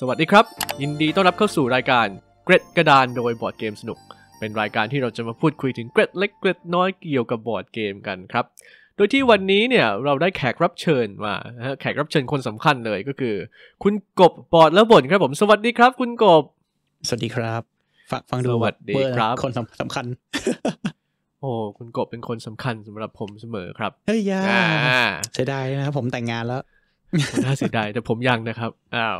สวัสดีครับ ยินดีต้อนรับเข้าสู่รายการเกร็ดกระดานโดยบอร์ดเกมสนุก เป็นรายการที่เราจะมาพูดคุยถึงเกร็ดเล็ก เกร็ดน้อยเกี่ยวกับบอร์ดเกมกันครับ โดยที่วันนี้เนี่ยเราได้แขกรับเชิญมาแขกรับเชิญคนสำคัญเลยก็คือ คุณกบบอร์ดแล้วบ่นครับผมสวัสดีครับคุณกบ สวัสดีครับฟฟังดูสวัสดีครับคนสำคัญ โอ้คุณกบเป็นคนสำคัญสำหรับผมเสมอครับเฮ้ยยาใช้ได้นะครับผมแต่งงานแล้วน่าเสียดายแต่ผมยังนะครับอ้าว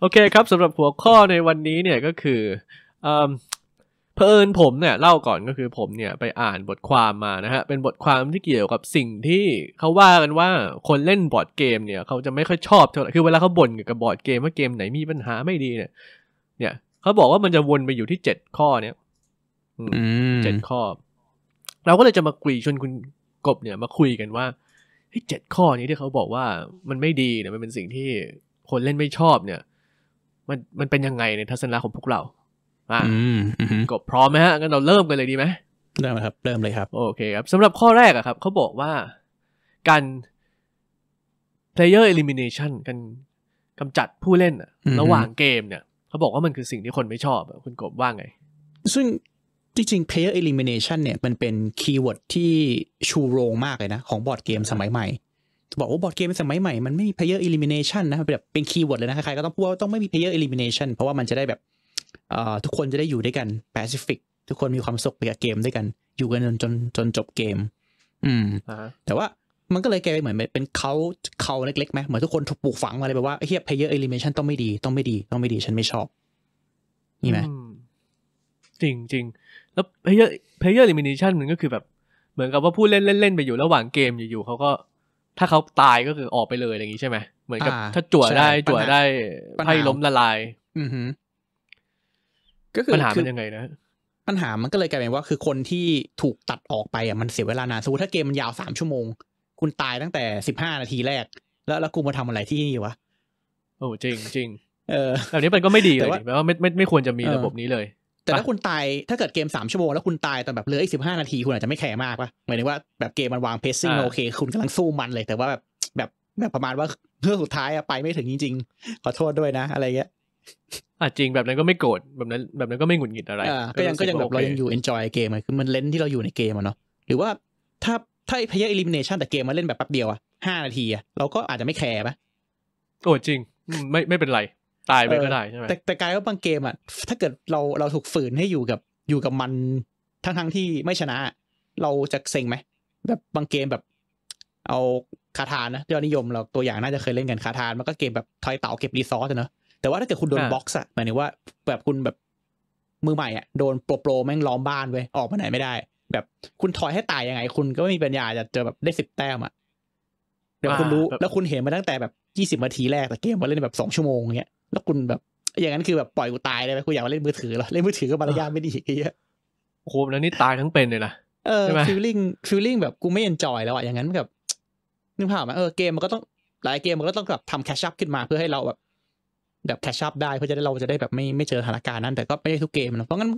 โอเคครับสำหรับหัวข้อในวันนี้เนี่ยก็คือเอ่อเอินผมเนี่ยเล่าก่อนก็คือผมเนี่ยไปอ่านบทความมานะฮะเป็นบทความที่เกี่ยวกับสิ่งที่เขาว่ากันว่าคนเล่นบอร์ดเกม เนี่ย เขาจะไม่ค่อยชอบเท่าไหร่คือเวลาเขาบ่นเกี่ยวกับบอร์ดเกม ว่าเกมไหนมีปัญหาไม่ดีเนี่ย เนี่ย เขาบอกว่ามันจะวนไปอยู่ที่เจ็ดข้อเนี่ยเจ็ดข้อเราก็เลยจะมาคุยชวนคุณกบเนี่ยมาคุยกันว่าเจ็ดข้อนี้ที่เขาบอกว่ามันไม่ดีเนี่ยมันเป็นสิ่งที่คนเล่นไม่ชอบเนี่ย มันมันเป็นยังไงในทัศนะของพวกเราอ่าก็พร้อมไหมฮะงั้นเราเริ่มกันเลยดีไหมเริ่มครับเริ่มเลยครับ โอเคครับสำหรับข้อแรกอะครับ เขาบอกว่าการ player elimination การกำจัดผู้เล่นระหว่างเกม เนี่ย เขาบอกว่ามันคือสิ่งที่คนไม่ชอบคุณกบว่าไงซึ่งจริงๆ player elimination เนี่ยมันเป็นคีย์เวิร์ดที่ชูโรงมากเลยนะของบอร์ดเกมสมัยใหม่จะบอกว่าบอร์ดเกมสมัยใหม่ มันไม่มี player elimination นะแบบเป็นคีย์เวิร์ดเลยนะใครก็ต้องพูดว่าต้องไม่มี player elimination เพราะว่ามันจะได้แบบทุกคนจะได้อยู่ด้วยกัน pacific ทุกคนมีความสุขไปกับเกมด้วยกันอยู่กันจนจนจนจบเกม อืม แต่ว่ามันก็เลยกลายเหมือนเป็นเขาเขาเล็กๆไหมเหมือนทุกคนถูกปลูกฝังมาเลยแบบว่าเฮีย player elimination ต้องไม่ดี ต้องไม่ดีต้องไม่ดีฉันไม่ชอบ นี่ไหมจริงจริงแล้วเพย์เพย์เ y e มินิชันมันก็คือแบบ เหมือนกับว่าผู้เล่นเล่นๆ ไปอยู่ระหว่างเกมอยู่ๆเขาก็ ถ้าเขาตายก็คือออกไปเลยอย่างนี้ใช่ไหมเหมือนกับถ้าจั่วได้จั่วได้ไพ่ล้มละลาย อือฮึก็คือปัญหาเป็นยังไงนะ ปัญหามันก็เลยกลายเป็นว่าคือคนที่ถูกตัดออกไปอ่ะมันเสียเวลานานสมมติถ้าเกมมันยาวสามชั่วโมงคุณตายตั้งแต่สิบห้านาทีแรก แล้วแล้วกูมาทำอะไรที่นี่วะโอ้จริงจริงเออแบบนี้มันก็ไม่ดีเลยแปลว่าไม่ไม่ไม่ควรจะมีระบบนี้เลยแต่ถ้าคุณตายถ้าเกิดเกมสามชั่วโมง แล้วคุณตายตอนแบบเหลืออีกสิบห้านาทีคุณอาจจะไม่แคร์มากปะหมายถึงว่าแบบเกมมันวางเพซซิ่งโอเคคุณกำลังสู้มันเลย แต่ว่าแบบแบบแบบประมาณว่าเรื่องสุดท้ายอะไปไม่ถึงจริง ๆ ขอโทษด้วยนะ อะไรเงี้ยอ่ะจริงแบบนั้นก็ไม่โกรธแบบนั้นแบบนั้นก็ไม่หงุดหงิดอะไรก็ยังก็ยังแบบเรายังอยู่เอนจอยเกมคือมันเล่นที่เราอยู่ในเกมอะเนาะหรือว่าถ้าถ้าไอ้พยาอิลิมิเนชันแต่เกมมาเล่นแบบแป๊บเดียวอะห้านาทีอะเราก็อาจจะไม่แคร์ปะโอ้จริง ไม่ไม่เป็นไรตายไปก็ได้ใช่ไหมแต่แต่กลายว่าบางเกมอ่ะถ้าเกิดเราเราถูกฝืนให้อยู่กับอยู่กับมันทั้งทั้งที่ไม่ชนะ เราจะเซ็งไหมแบบบางเกมแบบ เอาคาทานนะยอดนิยมเราตัวอย่างน่าจะเคยเล่นกันคาทาน มันก็เกมแบบทอยเต่าเก็บรีซอสเนอะแต่ว่าถ้าเกิดคุณโดนบล็อกซ์อะหมายถึงว่าแบบคุณแบบมือใหม่อ่ะโดนโปรโปรแม่งล้อมบ้านไว้ออกมาไหนไม่ได้ แบบคุณถอยให้ตายยังไง คุณก็ไม่มีปัญญาจะเจอแบบได้สิบแต้มอ่ะเดี๋ยวคุณรู้แล้วคุณเห็นมาตั้งแต่แบบยี่สิบนาทีแรกแต่เกมมาเล่นแบบสองชั่วโมงเงี้ยแล้วคุณแบบอย่างนั้นคือแบบปล่อยกูตายเลยไหมกูอยากมาเล่นมือถือหรอเล่นมือถือก็มารยาทไม่ดีเยอะโอ้โหแล้วนี่ตายทั้งเป็นเลยนะเออฟิลลิ่งฟิลลิ่งแบบกูไม่เอ็นจอยแล้วอ่ะอย่างนั้นแบบนึกภาพไหมเออเกมมันก็ต้องหลายเกมมันก็ต้องแบบทำแคชชับขึ้นมาเพื่อให้เราแบบ แบบแคชชับได้เพื่อจะได้เราจะได้แบบไม่ไม่เจอสถานการณ์นั้นแต่ก็ไม่ใช่ทุกเกมนะเพราะงั้น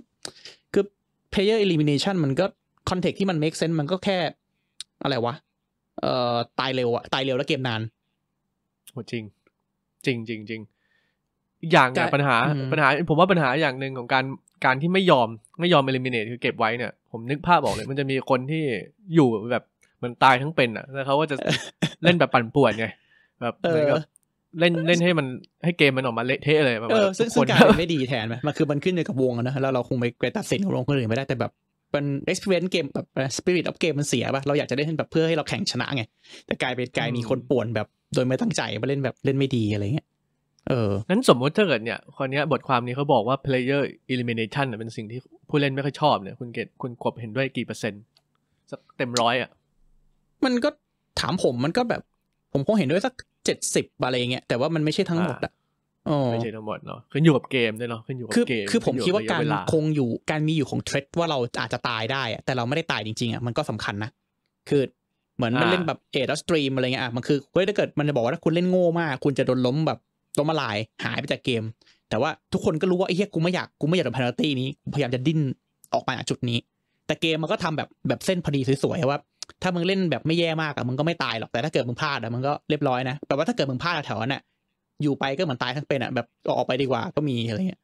คือเพลเยอร์เอลิมิเนชันมันก็คอนเทกต์ที่มันเมคเซนส์มันก็แค่อะไรวะเอ่อตายเร็วอะตายเร็วแล้วเกมนานโหจริงจริงจริงจริงอีกอย่างเนี่ยปัญหาปัญหาผมว่าปัญหาอย่างหนึ่งของการการที่ไม่ยอมไม่ยอมเอลิมิเนตคือเก็บไว้เนี่ย ผมนึกภาพบอกเลย มันจะมีคนที่อยู่แบบเหมือนตายทั้งเป็นอ่ะแล้วเขาก็จะเล่นแบบปั่นป่วนไงแบบเหมือนกเล่นเล่นให้มันให้เกมมันออกมาเละเทะเลยแบบซึ่งการไม่ดีแทนไหมมันคือมันขึ้นในกับวงนะแล้วเราคงไปตัดสินของวงคนอื่นไม่ได้แต่แบบ มัน experience เกมแบบ spirit of game มันเสียป่ะ เราอยากจะเล่นแบบเพื่อให้เราแข่งชนะไง แต่กลายเป็นกลายมีคนป่วนแบบโดยไม่ตั้งใจมาเล่นแบบเล่นไม่ดีอะไรเงี้ยเอองั้นสมมติถ้าเกิดเนี่ยคนนี้บทความนี้เขาบอกว่า player elimination เป็นสิ่งที่ผู้เล่นไม่ค่อยชอบเนี่ย คุณเกตคุณกบเห็นด้วยกี่เปอร์เซ็นต์สักเต็มร้อยอ่ะมันก็ถามผมมันก็แบบ ผมคงเห็นด้วยสักเจ็ดสิบอะไรเงี้ย แต่ว่ามันไม่ใช่ทั้งหมดอ่ะไม่ใช่ทั้งหมดเนาะขึ้นอยู่กับเกมด้วยเนาะขึ้นอยู่กับเกมคือผมคิดว่าการคงอยู่การมีอยู่ของเทรดว่าเราอาจจะตายได้แต่เราไม่ได้ตายจริงๆอ่ะมันก็สำคัญนะคือเหมือนมันเล่นแบบเอทสตรีมอะไรเงี้ยอ่ะมันคือเฮ้ยถ้าเกิดมันจะบอกว่าถ้าคุณเล่นโง่มาก คุณจะโดนล้มแบบตัวมาลายหายไปจากเกม แต่ว่าทุกคนก็รู้ว่าไอ้เฮียกูไม่อยาก กูไม่อยากโดนพาราตี้นี้ พยายามจะดิ้นออกมาจากจุดนี้ แต่เกมมันก็ทำแบบแบบเส้นพอดีสวยๆว่า ถ้ามึงเล่นแบบไม่แย่มากอะมึงก็ไม่ตายหรอก แต่ถ้าเกิดมึงพลาดอะมึงก็เรียบร้อยนะแปลว่าถ้าเกิดมึงพลาดแถวนั้นอะอยู่ไปก็เหมือนตายทั้งเป็นอะแบบออกไปดีกว่า ก็มีอะไรเงี้ย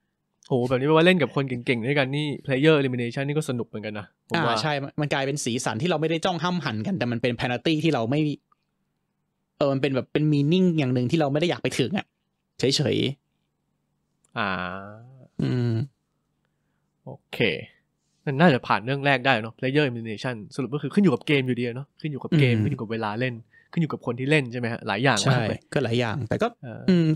โอ้แบบนี้แปลว่าเล่นกับคนเก่งๆด้วยกันนี่ player elimination นี่ก็สนุกเหมือนกันนะอ่า ใช่ มันกลายเป็นสีสันที่เราไม่ได้จ้องห้ามหันกัน แต่มันเป็นพ e n a l t ที่เราไม่เออมันเป็นแบบเป็นมีนิ่งอย่างหนึ่งที่เราไม่ได้อยากไปถึงอะเฉยๆอ่าอืม โอเค นั่นน่าจะผ่านเรื่องแรกได้เนาะ player elimination สรุปก็คือขึ้นอยู่กับเกมอยู่ดีเนาะ ขึ้นอยู่กับเกม ขึ้นอยู่กับเวลาเล่น ขึ้นอยู่กับคนที่เล่นใช่ไหมฮะ หลายอย่าง ใช่ ก็หลายอย่าง แต่ก็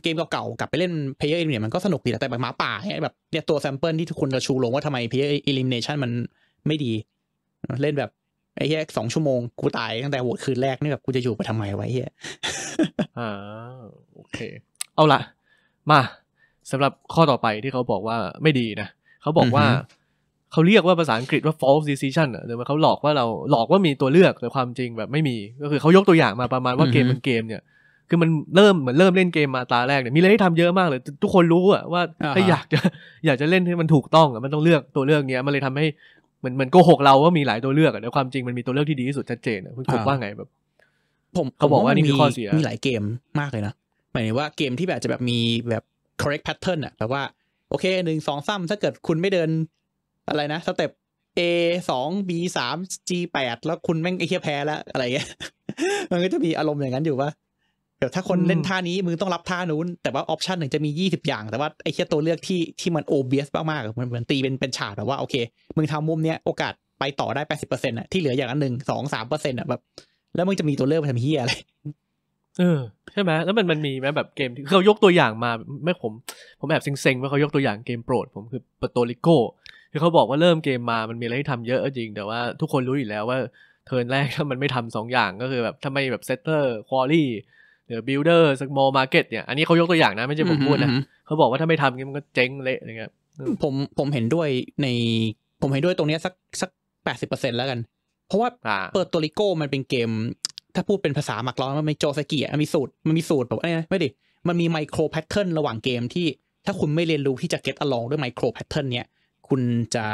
เกมเก่าๆ กลับไปเล่น player elimination มันก็สนุกดีแต่แบบหมาป่าเนี่ยแบบ เนี่ยตัวแซมเปิลที่ทุกคนจะชูลงว่าทำไม player elimination มันไม่ดี เล่นแบบไอ้แค่สองชั่วโมงกูตายตั้งแต่โหวตคืนแรกนี่แบบกูจะอยู่ไปทำไมไว้เฮียอ่าโอเค เอาละมาสำหรับข้อต่อไปที่เขาบอกว่าไม่ดีนะ เขาบอกว่า เขาเรียกว่าภาษาอังกฤษว่า false decision หรือว่าเขาหลอกว่าเราหลอกว่ามีตัวเลือกแต่ความจริงแบบไม่มีก็คือเขายกตัวอย่างมาประมาณว่าเกมเป็นเกม เนี่ย คือมันเริ่ม เหมือนเริ่มเล่นเกมมาตาแรกเนี่ยมีอะไรให้ทำเยอะมากเลย ทุกคนรู้อะว่าถ้าอยากจะอยากจะเล่นให้มันถูกต้องอะมันต้องเลือกตัวเลือกเนี้ย มันเลยทำให้เหมือนเหมือนโกหกเราว่ามีหลายตัวเลือกอะแต่ความจริงมันมีตัวเลือกที่ดีที่สุดชัดเจนคุณกว่าไงแบบ ผมเขาบอกว่านี่มีข้อเสียมีหลายเกมมากเลยนะมายถึงว่าเกมที่แบบจะแบบมีแบบ correct pattern อะแปลว่าโอเคหนึ่งสองซ้ำ ถ้าเกิดคุณไม่เดินอะไรนะสเต็ป A สอง B สาม G แปดแล้วคุณแม่งไอ้เคียแพ้แล้วอะไรเงี้ย มันก็จะมีอารมณ์อย่างนั้นอยู่ว่าแบบถ้าคนเล่นท่านี้มึงต้องรับท่านู้นแต่ว่าออปชันหนึ่งจะมียี่สิบอย่างแต่ว่า ไอ้เคียตัวเลือกที่ที่มันโอเบียสมากๆมันเหมือนตีเป็นเป็นฉากแบบว่าโอเค มึงทำมุมเนี้ยโอกาสไปต่อได้แปดสิบเปอร์เซ็นต์อะที่เหลืออย่างนั้นหนึ่งสองสามเปอร์เซ็นต์อะแบบแล้วมึงจะมีตัวเลือกไปทำเฮียอะไรเออใช่ไหมแล้วมันมันมีไหมแบบเกมที่เขายกตัวอย่างมา ไม่ผม ผมแอบเซ็งๆ ว่าเขายกตัวอย่างเกมโปรด ผมคือปโตริโกคือเขาบอกว่าเริ่มเกมมามันมีอะไรให้ทำเยอะจริง แต่ว่าทุกคนรู้อยู่แล้วว่า เทิร์นแรกถ้ามันไม่ทำสองอย่างก็คือแบบถ้าไม่แบบเซตเตอร์ควอลี่หรือบิลดเออร์สมอลมาร์เก็ตเนี่ยอันนี้เขายกตัวอย่างนะ ไม่ใช่ผมพูดนะ เขาบอกว่าถ้าไม่ทำงี้มันก็เจ๊งเละอะไรเงี้ยผมผมเห็นด้วยในผมเห็นด้วยตรงเนี้ยสักสักแปดสิบเปอร์เซ็นแล้วกันเพราะว่าเปิดโตลิโก้มันเป็นเกมถ้าพูดเป็นภาษาหมักร้อนมันมีโจสกีมันมีสูตรมันมีสูตรแบบอะไรไม่ดิมันมีไมโครแพทเทิร์นระหว่างเกมที่ ถ้าคุณไม่เรียนรู้ที่จะเก็ตอลองด้วยไมโครแพทเทิร์นเนี่ยคุณจะ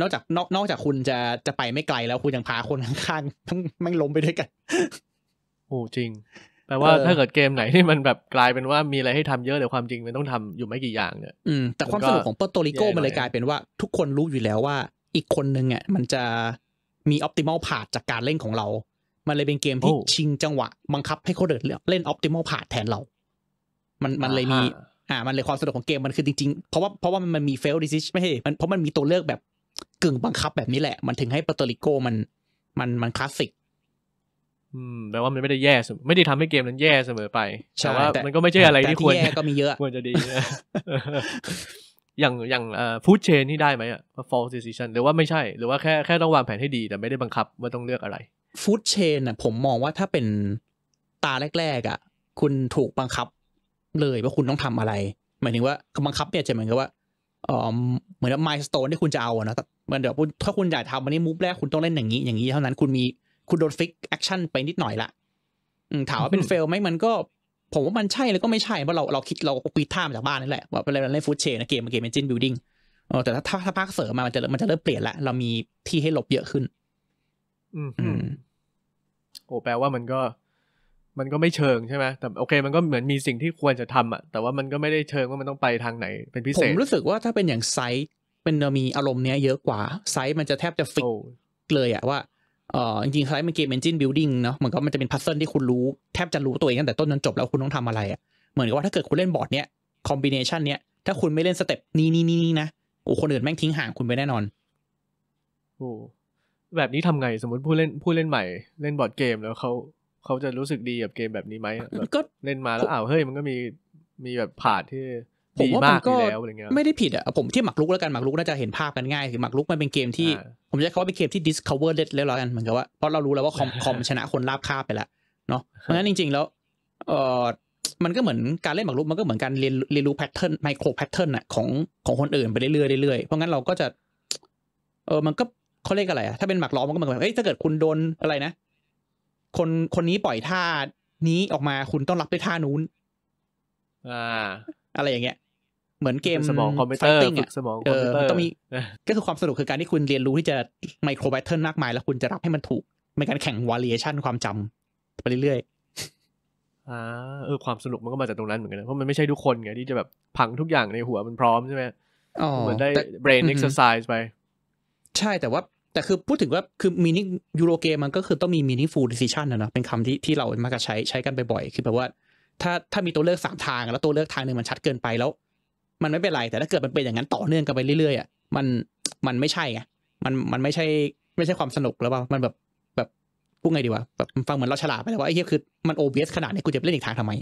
นอกจากนอกนอกจากคุณจะจะไปไม่ไกลแล้วคุณยังพาคนข้างๆทั้งมม่ล้มไปด้วยกันโอ้จริงแปลว่าถ้าเกิดเกมไหนที่มันแบบกลายเป็นว่ามีอะไรให้ทำเยอะแต่ความจริง มันต้องทำอยู่ไม่กี่อย่างเนี่ยอืมแต่ความสนุกของเปอร์โตริโกมันเลยกลายเป็นว่า ทุกคนรู้อยู่แล้วว่า อีกคนนึงอ่ะมันจะมีออพติมอลพาาจากการเล่นของเรามันเลยเป็นเกมที่ชิงจังหวะ บังคับให้คนเดินเล่นออปติมอลผ่าแทนเรา มันมันเลยมี อ่า มันเลยความสนุกของเกมมันคือจริง ๆ เพราะว่าเพราะว่ามันมีเฟลดิซิชไม่ใช่มันเพราะมันมีตัวเลือกแบบ กึ่งบังคับแบบนี้แหละมันถึงให้ปาโตริโกมัน มันมันคลาสสิก อืมแปลว่ามันไม่ได้แย่ ไม่ได้ทำให้เกมนั้นแย่เสมอไป แต่ว่ามันก็ไม่ใช่อะไรที่ควรก็มีเยอะควรจะดีอย่างอย่างเอ่อฟูดเชนนี่ได้ไหมอ่ะ fall decision หรือว่าไม่ใช่หรือว่าแค่แค่ต้องวางแผนให้ดีแต่ไม่ได้บังคับว่าต้องเลือกอะไรฟู้ดเชนอ่ะผมมองว่าถ้าเป็นตาแรก ๆ อ่ะ คุณถูกบังคับเลยว่าคุณต้องทำอะไร หมายถึงว่าบังคับเนี่ยจะเหมือนกับว่าเออเหมือนมายสเตนที่คุณจะเอานะมันเดี๋ยวถ้าคุณอยากทำวันนี้มูฟแรกคุณต้องเล่นอย่างนี้อย่างนี้ เท่านั้นคุณมีคุณโดนฟิกแอคชั่นไปนิดหน่อยละถามว่าเป็นเฟลไหมมันก็ผมว่ามันใช่แล้วก็ไม่ใช่เพราะเราเราคิดเราปีท่ามจากบ้านนั่นแหละ ว่าเป็นอะไรเล่นฟูดเชนนะเกมเกมเอนจินบิวดิ้งแต่ถ้าถ้าภาคเสริมมามันจะมันจะเริ่มเปลี่ยนละเรามีที่ให้หลบเยอะขึ้นอืโอ้แปลว่ามันก็ มันก็ไม่เชิงใช่ไหม แต่โอเค มันก็เหมือนมีสิ่งที่ควรจะทำอ่ะ แต่ว่ามันก็ไม่ได้เชิงว่ามันต้องไปทางไหน เป็นพิเศษ ผมรู้สึกว่าถ้าเป็นอย่างไซส์เป็นมีอารมณ์เนี้ยเยอะกว่าไซส์มันจะแทบจะฟิกเลย อ่ะว่า เออจริงๆไซส์มันเกมเอนจินบิลดิ้งเนาะมันก็มันจะเป็นพัซเซิลที่คุณรู้แทบจะรู้ตัวเองตั้งแต่ต้นจนจบแล้วคุณต้องทำอะไรอ่ะ เหมือนกับว่าถ้าเกิดคุณเล่นบอร์ดเนี้ยคอมบิเนชันเนี้ยถ้า คุณไม่เล่นสเต็ปนี้นี้นี้นะโอ้คนอื่นแม่งทิ้งห่างคุณไปแน่นอนโอ้แบบนี้ทำไงสมมติผู้เล่นผู้เล่นใหม่เล่นบอร์ดเกมแล้วเขาเขาจะรู้สึกดีกับเกมแบบนี้ไหมก็เล่นมาแล้วอ้าวเฮ้ยมันก็มีมีแบบผ่าดที่ผมว่ามันก็ไม่ได้ผิดอ่ะผมที่หมักลุกแล้วกันหมักลุกน่าจะเห็นภาพกันง่าย คือหมักลุกมันเป็นเกมที่ผมจะเขาว่าเป็นเกมที่ discover เล็ดแล้วกันเหมือนกับว่าเพราะเรารู้แล้วว่าคอมคอมชนะคนราบคาบไปแล้วเนาะเพราะฉะนั้นจริงๆ แล้วเออมันก็เหมือนการเล่นหมากรุกมันก็เหมือนการเรียนเรียนรู้แพทเทิร์นไมโครแพทเทิร์นอะของของคนอื่นไปเรื่อยๆเรื่อยๆเพราะงั้นเราก็จะเออมันก็เขาเรียกอะไรอะถ้าเป็นหมักล้อมมันก็เหมือนแบบเอ้ยถ้าเกิดคุณโดนอะไรนะ คนคนนี้ปล่อยท่านี้ออกมาคุณต้องรับด้วยท่านู้น อ่า อะไรอย่างเงี้ย เหมือนเกมสมองคอมพิวเตอร์ฝึกสมองคอมพิวเตอร์ต้องมีก็คือความสนุกคือการที่คุณเรียนรู้ที่จะไมโครแบตเทิร์นมากมายแล้วคุณจะรับให้มันถูกเป็นการแข่งวอลเลียชันความจำไปเรื่อยๆอ่า เออ ความสนุกมันก็มาจากตรงนั้นเหมือนกันเพราะมันไม่ใช่ทุกคนไงที่จะแบบพังทุกอย่างในหัวมันพร้อมใช่ไหมเหมือนได้เบรนเอ็กซ์ไซส์ไปใช่แต่ว่าแต่คือพูดถึงว่าคือมินิยูโรเกมมันก็คือต้องมีมินิฟูลดิซิชันนะเนาะเป็นคำที่ที่เรามักจะใช้ใช้กันบ่อยๆคือแบบว่าถ้าถ้ามีตัวเลือกสามทาง แล้วตัวเลือกทางหนึ่งมันชัดเกินไปแล้ว มันไม่เป็นไร แต่ถ้าเกิดมันเป็นอย่างนั้นต่อเนื่องกันไปเรื่อยๆอ่ะมันมันไม่ใช่ไงมันมันไม่ใช่ไม่ใช่ความสนุกแล้วเปล่ามันแบบแบบพูดไงดีวะแบบฟังเหมือนเราฉลาดไปแล้วว่าไอ้เหี้ยคือมันโอเบสขนาดนี้กูจะเล่นอีกทางทำไม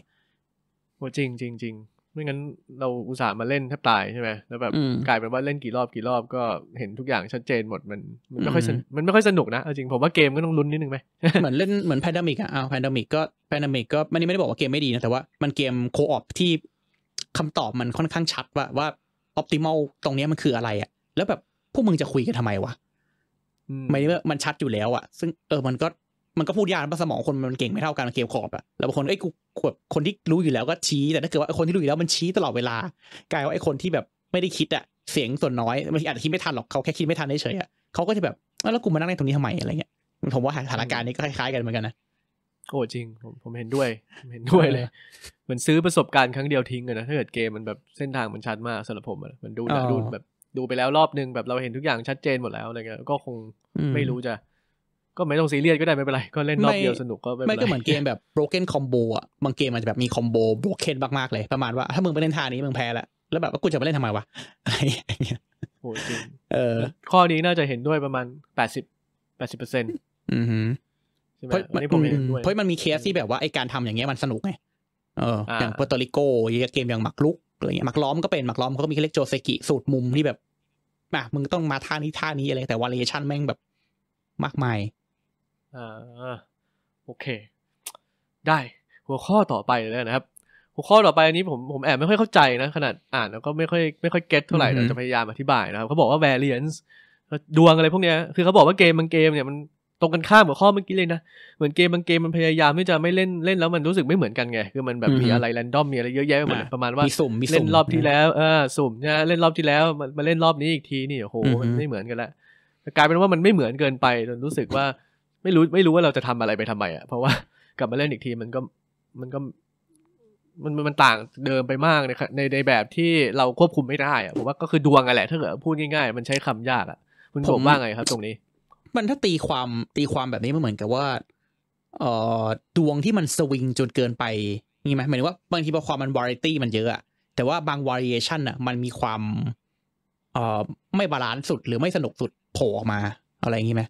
โอ้จริงจริงจริงไม่งั้นเราอุตส่าห์มาเล่นแทบตายใช่ไหมแล้วแบบ กลายเป็นว่าเล่นกี่รอบกี่รอบก็ เห็นทุกอย่างชัดเจนหมดมันมันไม่ค่อยมันไม่ค่อยสนุกนะจริง ผมว่าเกมก็ต้องลุ้นนิดนึงไหมเหมือนเล่นเหมือนแพนดามิกอะเอาแพนดามิกก็แพนดามิกก็ไม่ได้ไม่ได้บอกว่าเกมไม่ดีนะแต่ว่ามันเกมโคออปที่ คำตอบมันค่อนข้างชัด ว่าว่าออปติมอลตรงนี้มันคืออะไรอะแล้วแบบพวกมึงจะคุยกันทำไมวะไม่ได้มันชัดอยู่แล้วอะซึ่งเออมันก็มันก็พูดยากเพราะสมองคนมันเก่งไม่เท่ากันเกมขอบอะแล้วบางคนไอ้กูคนที่รู้อยู่แล้วก็ชี้แต่ถ้าเกิดว่าคนที่รู้อยู่แล้วมันชี้ตลอดเวลากลายว่าไอ้คนที่แบบไม่ได้คิดอะเสียงส่วนน้อย มันอาจจะคิดไม่ทันหรอกเขาแค่คิดไม่ทันเฉยอะเขาก็จะแบบ แล้วกูมานั่งในตรงนี้ทำไมอะไรเงี้ยผมว่าสถานการณ์นี้ก็คล้ายๆ กันเหมือนกันนะโอ้จริงผมผมเห็นด้วยเห็นด้วยเลยเหมือนซื้อประสบการณ์ครั้งเดียวทิ้งเลยนะถ้าเกิดเกมมันแบบเส้นทางมันชัดมากสำหรับผมมันดูดูแบบ ดูไปแล้วรอบนึงแบบเราเห็นทุกอย่างชัดเจนหมดแล้วอะไรเงี้ย ก็คงไม่รู้จะก็ไม่ต้องซีเรียสก็ได้ไม่เป็นไร ก็เล่นรอบเดียวสนุกก็ไม่เป็นไร ไม่ก็เหมือนเกมแบบ broken combo อ่ะ บางเกมมันจะแบบมีคอมโบ broken มาก ๆ เลยประมาณว่า ถ้ามึงไปเล่นท่านี้ มึงแพ้แล้วแล้วแบบว่ากูจะไปเล่นทำไมวะอะไรอย่างเงี้ยโหจริงเออ ข้อนี้น่าจะเห็นด้วยประมาณแปดสิบแปดสิบเปอร์เซ็นต์อือฮึเพราะมันเพราะมันมีเคสที่แบบว่าไอการทำอย่างเงี้ยมันสนุกไงเอออย่างเปอร์ตริโกเกมอย่างหมักลุกอะไรเงี้ยหมักล้อมก็เป็นหมักล้อมเขาก็มีเล็กโจเซกิสูตรมุมที่แบบอ่ะมึงต้องมาท่านี้ท่านี้อะไรแต่วาเลชันแม่งแบบมากมายอ่า โอเค ได้หัวข้อต่อไปเลยนะครับ หัวข้อต่อไปอันนี้ผมผมแอบไม่ค่อยเข้าใจนะ ขนาดอ่านแล้วก็ไม่ค่อยไม่ค่อยเก็ตเท่าไหร่เราจะพยายามอธิบายนะครับเขาบอกว่า variance ดวงอะไรพวกเนี้ยคือเขาบอกว่าเกมบางเกมเนี่ยมันตรงกันข้ามกับข้อเมื่อกี้เลยนะเหมือนเกมบางเกมมันพยายามที่จะไม่เล่นเล่นแล้วมันรู้สึกไม่เหมือนกันไงคือมันแบบมีอะไรแรนดอมมีอะไรเยอะแยะไปหมดประมาณว่าเล่นรอบที่แล้วเออสุ่มนะเล่นรอบที่แล้วมาเล่นรอบนี้อีกทีนี่โอ้โหมันไม่เหมือนกันละกลายเป็นว่ามันไม่เหมือนเกินไปจนรู้สึกว่าไม่รู้ไม่รู้ว่าเราจะทำอะไรไปทำไมอะ่ะ เพราะว่ากลับมาเล่นอีกทีมันก็มันก็ มันมันต่างเดิมไปมากในในในแบบที่เราควบคุมไม่ได้อะผมว่าก็คือดวงอะแหละถ้าเกิดพูดง่ายๆ มันใช้คำยากอะคุณผมว่าไงครับตรงนี้ มันถ้าตีความตีความแบบนี้มันเหมือนกับว่า เอ่อดวงที่มันสวิงจนเกินไปนี่ไหมหมายถึงว่าบางทีพอความมันวาไรตี้มันเยอะอะ แต่ว่าบางวารรเอชันอะมันมีความ เอ่อไม่บาลานซ์สุดหรือไม่สนุกสุดโผล่ออกมาอะไรอย่างนี้ไหม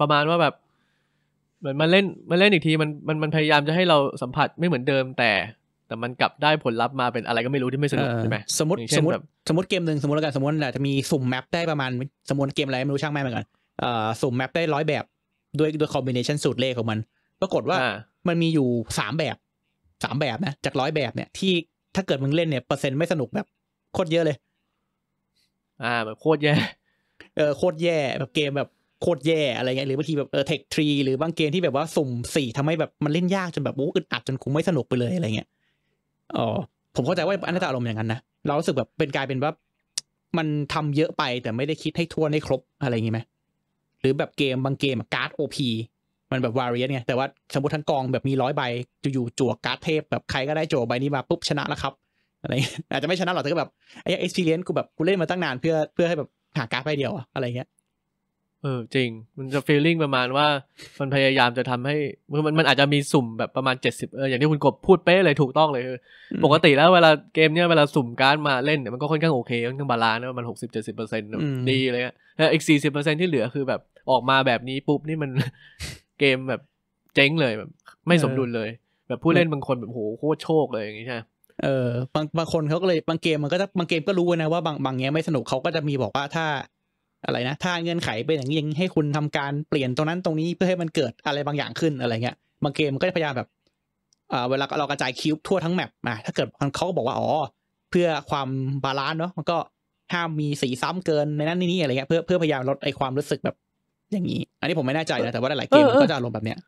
ประมาณว่าแบบ เหมือนมันเล่นมันเล่นอีกทีมันมันมันพยายามจะให้เราสัมผัสไม่เหมือนเดิมแต่ แต่มันกลับได้ผลลัพธ์มาเป็นอะไรก็ไม่รู้ที่ไม่สนุกใช่ไหมสมมติสมมติสมมติเกมหนึ่งสมมติแล้วกัน สมมติแหละจะมีสุ่มแมปได้ประมาณ สมมติเกมอะไรไม่รู้ช่างแม่เหมือนกันเอ่อสุ่มแมปได้ร้อยแบบด้วยด้วยคอมบิเนชันสูตรเลขของมัน ปรากฏว่ามันมีอยู่สามแบบสามแบบนะจากร้อยแบบเนี่ย ที่ถ้าเกิดมึงเล่นเนี่ยเปอร์เซ็นต์ไม่สนุกแบบโคตรเยอะเลย อ่าแบบโคตรแย่เออโคตรแย่แบบเกมแบบโคตรแย่อะไรเงี้ยหรือบางทีแบบเออเทคทรีหรือบางเกมที่แบบว่าสุ่มสี่ทำให้แบบมันเล่นยากจนแบบโอ้อึดอัดจนคุ้มไม่สนุกไปเลยอะไรเงี้ยอ๋อผมเข้าใจว่าอันนั้นอารมณ์อย่างนั้นนะเรารู้สึกแบบเป็นกลายเป็นว่ามันทำเยอะไปแต่ไม่ได้คิดให้ทั่วให้ครบอะไรอย่างงี้ไหมหรือแบบเกมบางเกมการ์ดโอพีมันแบบวารีนไงแต่ว่าสมมติทั้งกองแบบมีร้อยใบ จะอยู่จั่วการ์ดเทพแบบใครก็ได้จั่วใบนี้มาปุ๊บชนะแล้วครับ อะไร อาจจะไม่ชนะหรอกแต่ก็แบบไอ้เอ็กซ์เพรียนกูแบบกูเล่นมาตั้งนานเพื่อเพื่อให้แบบหาการ์ดใบเดียวอะไรเงี้ยเออจริง มันจะฟีลลิ่งประมาณว่า มันพยายามจะทำให้มันมันอาจจะมีสุ่มแบบประมาณเจ็ดสิบเอออย่างที่คุณกบพูดเป๊ะเลยถูกต้องเลย ปกติแล้วเวลาเกมเนี้ยเวลาสุ่มการ์ดมาเล่นเนี่ยมันก็ค่อนข้างโอเค ค่อนข้างบาลานซ์นะมันหกสิบเจ็ดสิบเปอร์เซ็นต์ดีเลยอะแล้วอีกสี่สิบเปอร์เซ็นที่เหลือคือแบบออกมาแบบนี้ปุ๊บ นี่มันเกมแบบเจ๊งเลยแบบ ไม่สมดุลเลย แบบผู้เล่นบางคนแบบโหโคตรโชคเลยอย่างงี้ใช่เออ บางบางคนเขาก็เลยบางเกมมันก็จะบางเกมก็รู้นะว่าบางบางเงี้ยไม่สนุกเขาก็จะมีบอกว่าถ้าอะไรนะถ้าเงื่อนไขเป็นอย่างนี้ยังให้คุณทำการเปลี่ยนตรงนั้นตรงนี้เพื่อให้มันเกิดอะไรบางอย่างขึ้นอะไรเงี้ยบางเกมก็จะพยายามแบบเวลาเรากระจายคิวบทั่วทั้งแมปมาถ้าเกิดเขาก็บอกว่าอ๋อเพื่อความบาลานซ์เนาะมันก็ห้ามมีสีซ้ำเกินในนั้นนี่อะไรเงี้ยเพื่อเพื่อพยายามลดไอความรู้สึกแบบ อย่างนี้อันนี้ผมไม่แน่ใจนะแต่ว่าหลายเกมก็จะอารมณ์แบบเนี้ย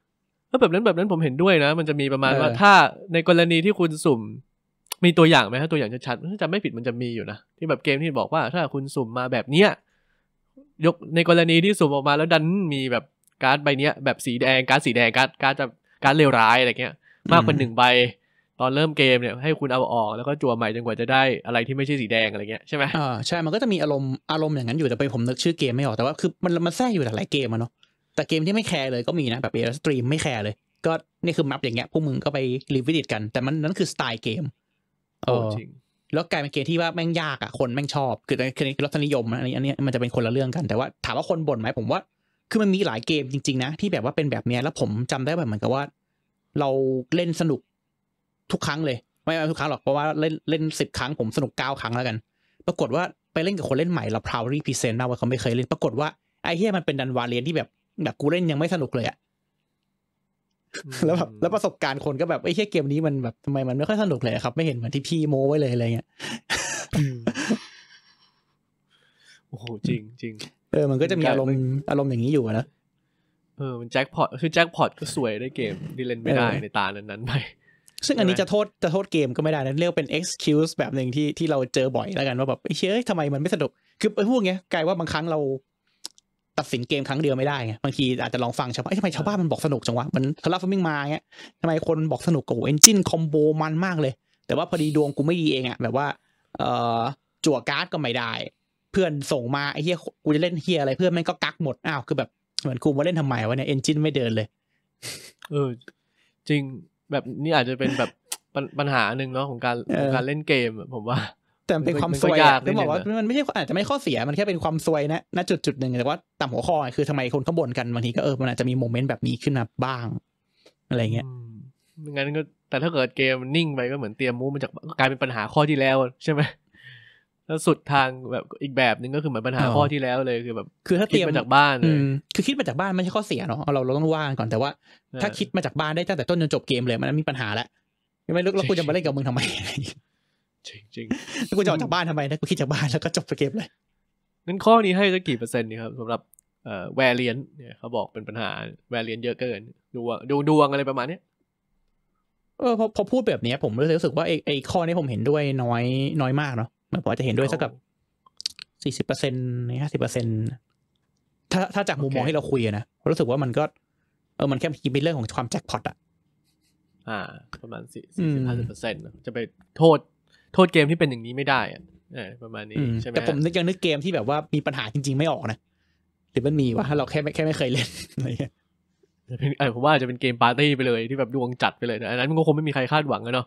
ถ้าแบบนั้นแบบนั้นผมเห็นด้วยนะมันจะมีประมาณว่า ถ้าในกรณีที่คุณสุ่มมีตัวอย่างไหมถ้าตัวอย่างชัดๆถ้าจะไม่ผิดมันจะมีอยู่นะที่แบบเกมที่บอกว่าถ้าคุณสุ่มมาแบบเนี้ยยกในกรณีที่สุ่มออกมาแล้วดันมีแบบการ์ดใบเนี้ยแบบสีแดงการ์ดสีแดงการ์ดการ์ดจะการ์ดเลวร้ายอะไรเงี้ย มากกว่าหนึ่งใบตอนเริ่มเกมเนี่ยให้คุณเอาออกแล้วก็จั่วใหม่จนกว่าจะได้อะไรที่ไม่ใช่สีแดงอะไรเงี้ยใช่ไหมอ่าใช่มันก็จะมีอารมณ์อารมณ์อย่างนั้นอยู่แต่ไปผมนึกชื่อเกมไม่ออกแต่ว่าคือมันมันแทรกอยู่หลายเกมอะเนาะแต่เกมที่ไม่แคร์เลยก็มีนะ แบบเอร์สตรีมไม่แคร์เลยก็นี่คือมัพอย่างเงี้ยพวกมึงก็ไปรีวิดิตกัน แต่มันนั้นคือสไตล์เกมโอ้จริงแล้วกลายเป็นเกมที่ว่าแม่งยากอ่ะคนแม่งชอบคือคือรสนิยมอันนี้อันนี้มันจะเป็นคนละเรื่องกัน แต่ว่า ถามว่าคนบ่นไหมผมว่า คือมันมีหลายเกมจริง ๆนะ ที่แบบว่าเป็นแบบเนี้ยแล้วผมจำได้แบบเหมือนกับว่า เราเล่นสนุก ทุกครั้งเลยไม่ทุกครั้งหรอกเพราะว่าเล่นเล่นสิบครั้งผมสนุกเก้าครั้งแล้วกันปรากฏว่าไปเล่นกับคนเล่นใหม่เราพราวรีพีเซนต์ากว่าเขาไม่เคยเล่นปรากฏว่าไอ้เฮียมันเป็นดันวาเลียนที่แบบแบบกูเล่นยังไม่สนุกเลยอะแล้วแบบแล้วประสบการณ์คนก็แบบไอ้เคียเกมนี้มันแบบทำไมมันไม่ค่อยสนุกเลยครับ ไม่เห็นเหมือนที่พี่โมไว้เลยอะไรเงี้ยโอ้โหจริง จริงเออมันก็จะมีอารมณ์อารมณ์อย่างนี้อยู่นะเออมันแจ็คพอตคือแจ็คพอตก็สวยได้เกมดีเล่นไม่ได้ในตานั้นนไปซึ่งอันนี้จะโทษจะโทษเกมก็ไม่ได้นะเรียกเป็น excuse แบบหนึ่งที่ที่เราเจอบ่อยแล้วกันว่าแบบเฮ้ยทำไมมันไม่สนุก คือไอ้พวกเนี้ยกลายว่าบางครั้งเราัดสินเกมครั้งเดียวไม่ได้ไงบางทีอาจจะลองฟังชาวบ้านทำไมชาวบ้านมันบอกสนุกจังวะมันคาราฟมิ่งมาเงี้ยทำไมคนบอกสนุกกับเอนจินคอมโบมันมากเลยแต่ว่าพอดีดวงกูไม่ดีเองอะแบบว่า เอ่อจั่วการ์ดก็ไม่ได้ เพื่อนส่งมาไอ้เฮียกูจะเล่นเฮียอะไรเพื่อนแม่งก็กักหมดอ้าวคือแบบเหมือนกูมาเล่นทำไมวะเนี่ยเอนจินไม่เดินเลยเออจริงแบบนี่อาจจะเป็นแบบปัญหาหนึ่งเนาะของการการเล่นเกมผมว่าแต่เป็นความซวยต้องบอกว่ามันไม่ใช่อาจจะไม่ข้อเสียมันแค่เป็นความซวยนะณจุดจุดหนึ่งแต่ว่าตาำหัวข้อคือทำไมคนขบานกันบางทีก็เออมันอาจจะมีโมเมนต์แบบนี้ขึ้นมาบ้าง อะไรเงี้ยงั้นก็แต่ถ้าเกิดเกมนิ่งไปก็เหมือนเตรียมมูมันจากกลายเป็นปัญหาข้อที่แล้ว ใช่ไหมแล้วสุดทางแบบอีกแบบหนึ่งก็คือเหมือนปัญหาข้อที่แล้วเลยคือแบบ คือถ้าเตรียมมาจากบ้านเลยคือคิดมาจากบ้านไม่ใช่ข้อเสียเนาะเราเราต้องว่างก่อนแต่ว่า ถ้าคิดมาจากบ้านได้ตั้งแต่ต้นจนจบเกมเลย มันมีปัญหาแล้วไม่รู้ราควกจะมาเล่นกับมึงทำไมจริงจริงแล้วกูจะออกจากบ้านทำไมนะกูคิดจากบ้านแล้วก็จบเกมเลยงั้นข้อนี้ให้สักกี่เปอร์เซ็นต์นี่ครับสำหรับเอ่อแวร์เลียนเนี่ย เขาบอกเป็นปัญหาแวร์เลียนเยอะเกิน ดวงดูดวงอะไรประมาณเนี้ยเออพอพอพูดแบบนี้ผมรู้สึกว่าไอไอข้อนี้ผมเห็นด้วยน้อยน้อยมากเนาะมันพอจะเห็นด้วยสักกับสี่สิบเปอร์เซ็นต์ห้าสิบเปอร์เซ็นต์ถ้าถ้าจากมุมมองที่เราคุยนะรู้สึกว่ามันก็เออมันแค่เป็นเรื่องของความแจ็คพอตอะอ่าประมาณสี่สิบห้าสิบเปอร์เซ็นต์จะไปโทษโทษเกมที่เป็นอย่างนี้ไม่ได้อะประมาณนี้ใช่ไหมแต่ผมยังนึกเกมที่แบบว่า มีปัญหาจริงๆไม่ออกนะหรือมันมีวะเราแค่ไม่แค่ไม่เคยเล่นอะไรเงี้ยผมว่าจะเป็นเกมปาร์ตี้ไปเลยที่แบบดวงจัดไปเลยนะอันนั้นมันก็คงไม่มีใครคาดหวังกันเนาะ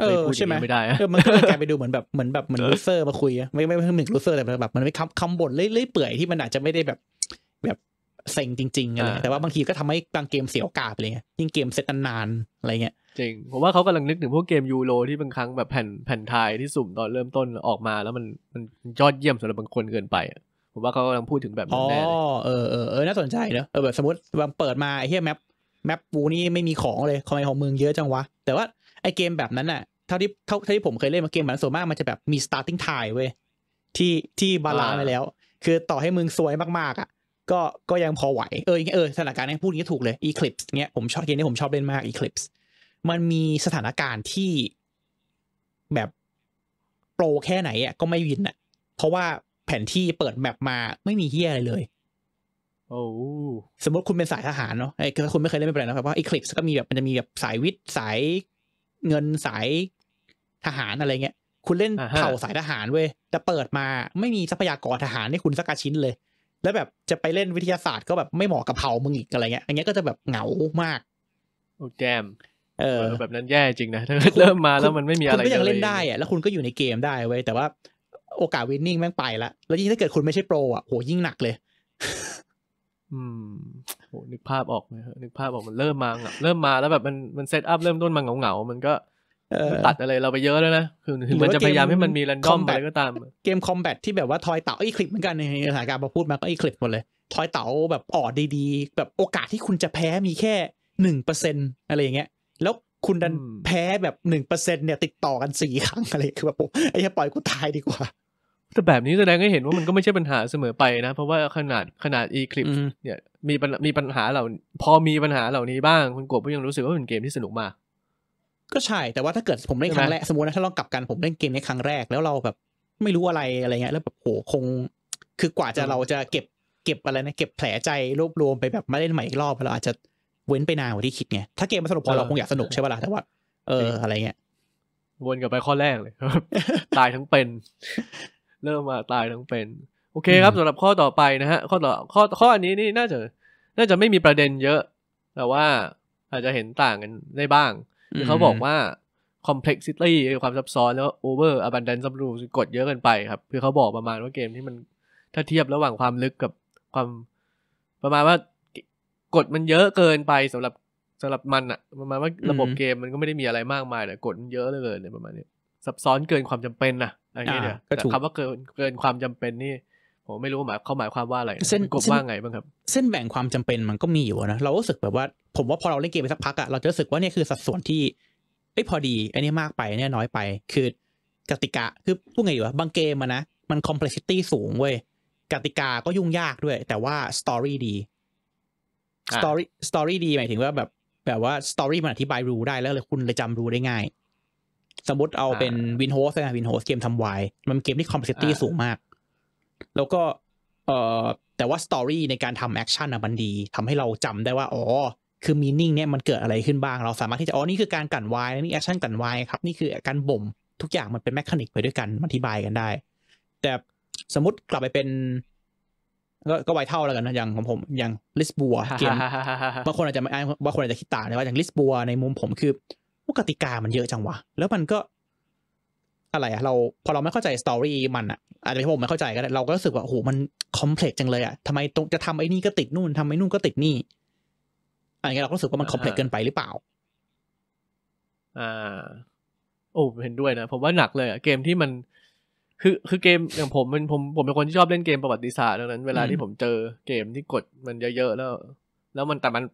เออใช่ไหมไม่ได้เออมันก็แกไปดูเหมือนแบบเหมือนแบบเหมือนลูเซอร์มาคุยอะไม่ไม่ไม่นึ่งลูเซอร์แต่แบบมันไม่คำคำบ่นเลยเลยเปื่อยที่มันอาจจะไม่ได้แบบ แบบเซ็งจริงๆอะไรแต่ว่าบางทีก็ทำให้บางเกมเสียโอกาสเลยยิ่งเกมเซตนานอะไรเงี้ย จริง ผมว่าเขากำลังนึกถึงพวกเกมยูโรที่บางครั้งแบบแผ่นแผ่นไทยที่สุ่มตอนเริ่มต้นออกมา แล้วมันมันยอดเยี่ยมสำหรับบางคนเกินไป ผมว่าเขากำลังพูดถึงแบบนั้นแน่เลยเออเออเออน่าสนใจเนอะเออแบบสมมติบางเปิดมาไอ้เหี้ยแมปแมปปูนี่ไม่มีของเลยคอมไมของเมืองเยอะจังวะ แต่ว่าไอ้เกมแบบนั้นน่ะ เท่าที่เท่าที่ผมเคยเล่นมาเกมแบบส่วนมากมันจะแบบมี starting time เว้ยที่ที่บาลานไปแล้ว คือต่อให้มึงซวยมากๆอ่ะก็ก็ยังพอไหว เออเออสถานการณ์นี้พูดงี้ถูกเลย Eclipse เนี้ย ผมชอบเกมนี้ผมชอบเล่นมาก Eclipse มันมีสถานการณ์ที่แบบโปรแค่ไหนอ่ะก็ไม่วินอ่ะ เพราะว่าแผนที่เปิดแมปมาไม่มีเฮียอะไรเลย โอ้สมมติคุณเป็นสายทหารเนาะไอ้คุณไม่เคยเล่นไม่เป็นไรนะครับว่าอีคลิปก็มีแบบมันจะมีแบบสายวิทย์ สายเงินสายทหารอะไร เงี้ย คุณเล่นเผ่าสายทหารเว้ยแต่เปิดมา ไม่มีทรัพยากรทหารให้คุณสักชิ้นเลยแล้วแบบจะไปเล่นวิทยาศาสตร์ก็แบบไม่เหมาะกับเผามึงอีกอะไรเงี้ย อันเนี้ยก็จะแบบเหงามากโอ้แกมเออ แบบนั้นแย่จริงนะถ้าเริ่มมาแล้วมันไม่มีอะไรคุณก็ยังเล่นได้อะแล้วคุณก็อยู่ในเกมได้เว้ยแต่ว่าโอกาสวินนิ่งแม่งไปละแล้วยิ่งถ้าเกิดคุณไม่ใช่โปรอ่ะโหยิ่งหนักเลย อืมโหนึกภาพออกไหมนึกภาพออกมันเริ่มมาเริ่มมาแล้วแบบมันมันเซตอัพเริ่มต้นมาเหงาเหงามันก็ตัดอะไรเราไปเยอะแล้วนะถึงมันจะพยายามให้มันมีรันดอมอะไรก็ตามเกมคอมแบทที่แบบว่าทอยเต๋าไอ้คลิปเหมือนกันในสถานการณ์พอพูดมาก็ไอ้คลิปหมดเลยทอยเต๋าแบบออดดีๆแบบโอกาสที่คุณจะแพ้มีแค่หนึ่งเปอร์เซ็นตอะไรอย่างเงี้ยแล้วคุณดันแพ้แบบหนึ่งเปอร์เซ็นเนี่ยติดต่อกันสี่ครั้ง อะไรคือแบบไอ้ปล่อยกูตายดีกว่า แต่แบบนี้แสดงให้เห็นว่ามันก็ไม่ใช่ปัญหาเสมอไปนะ เพราะว่าขนาดขนาดอีคลิปเนี่ยมีมีปัญหาเหล่าพอมีปัญหาเหล่านี้บ้างคุณกบก็ยังรู้สึกว่าเป็นเกมที่สนุกมากก็ใช่ แต่ว่าถ้าเกิดผมเล่นครั้งแรก สมมตินะ ถ้าลองกลับกัน ผมเล่นเกมนี้ครั้งแรก แล้วเราแบบ ไม่รู้อะไรอะไรเงี้ย แล้วแบบโหคง คือกว่าจะเราจะเก็บเก็บอะไรนะ เก็บแผลใจรวบรวมไปแบบมาเล่นใหม่อีกรอบเราอาจจะเว้นไปนานกว่าที่คิดไง ถ้าเกมมันสนุกพอเราคงอยากสนุกใช่ป่ะล่ะแต่ว่าเอออะไรเงี้ยวนกลับไปข้อแรกเลยตายทั้งเป็น เริ่มมาตายทั้งเป็นโอเคครับ สำหรับข้อต่อไปนะฮะข้อต่อข้อข้ออันนี้นี่น่าจะน่าจะไม่มีประเด็นเยอะ แต่ว่าอาจจะเห็นต่างกันได้บ้างคือเขาบอกว่า complexity ความซับซ้อนแล้ว over abundance of rules กดเยอะเกินไปครับ คือเขาบอกประมาณว่าเกมที่มันถ้าเทียบระหว่างความลึกกับความ ประมาณว่ากดมันเยอะเกินไป สำหรับสำหรับมันอะประมาณว่าระบบเกมมันก็ไม่ได้มีอะไรมากมายแต่กดมันเยอะเลยเนี่ยประมาณนี้ซับซ้อนเกินความจำเป็นนะอะไรเงี้ยแต่คำว่าเกินเกินความจำเป็นนี่ผมไม่รู้หมายเขาหมายความว่าอะไรเส้นกบว่าไงบ้างครับ เส้นแบ่งความจำเป็นมันก็มีอยู่นะเรารู้สึกแบบว่าผมว่าพอเราเล่นเกมไปสักพักอะเราจะรู้สึกว่านี่คือสัดส่วนที่เอ้พอดี อันนี้มากไปอันนี้น้อยไป คือกติกาคือพูดไงดีวะ บางเกมอะนะมันคอมเพล็กซิตี้สูงเว้ยกติกาก็ยุ่งยากด้วย แต่ว่าสตอรี่ดีสตอรี่สตอรี่ดี หมายถึงว่าแบบแบบว่าสตอรี่มันอธิบายรู้ได้แล้วเลย คุณเลยจำรู้ได้ง่าย สมมติเอาเป็นวินโฮสนะวินโฮสเกมทำวายมันเกมที่คอมเพล็กซิตี้สูงมาก แล้วก็เอ่อแต่ว่าสตอรี่ในการทำแอคชั่นอะมันดีทำให้เราจำได้ว่าอ๋อคือมีนิ่งเนี่ยมันเกิดอะไรขึ้นบ้าง เราสามารถที่จะ อ๋อ นี่คือการกั่นวายนี่แอคชั่นกั่นวายครับ นี่คือการบ่ม ทุกอย่างมันเป็นแมคานิกไปด้วยกันอธิบายกันได้ แต่สมมติกลับไปเป็น ก็ก็ไวเท่าแล้วกันนะอย่างของผมอย่างลิสบัวเกมบางคนอาจจะไม่บางคนอาจจะคิดต่างนะว่าอย่างลิสบัวในมุมผมคือพวกกติกามันเยอะจังวะ แล้วมันก็อะไรอะเรา พอเราไม่เข้าใจสตอรี่มันอะอาจจะผมไม่เข้าใจก็ได้เราก็รู้สึกว่าโอ้โหมันคอมเพล็กซ์จังเลยอะทำไมตรงจะทำไอ้นี่ก็ติดนู่นทำไอ้นู่นก็ติดนี่อะไรเงี้ยเราก็รู้สึกว่ามันคอมเพล็กเกินไปหรือเปล่า อ่า โอ้เห็นด้วยนะ ผมว่าหนักเลยอะเกมที่มัน คือคือเกมอย่างผมเป็นผมผมเป็นคนที่ชอบเล่นเกมประวัติศาสตร์ดังนั้น เวลาที่ผมเจอเกมที่กดมันเยอะๆแล้ว แล้วมันแต่มัน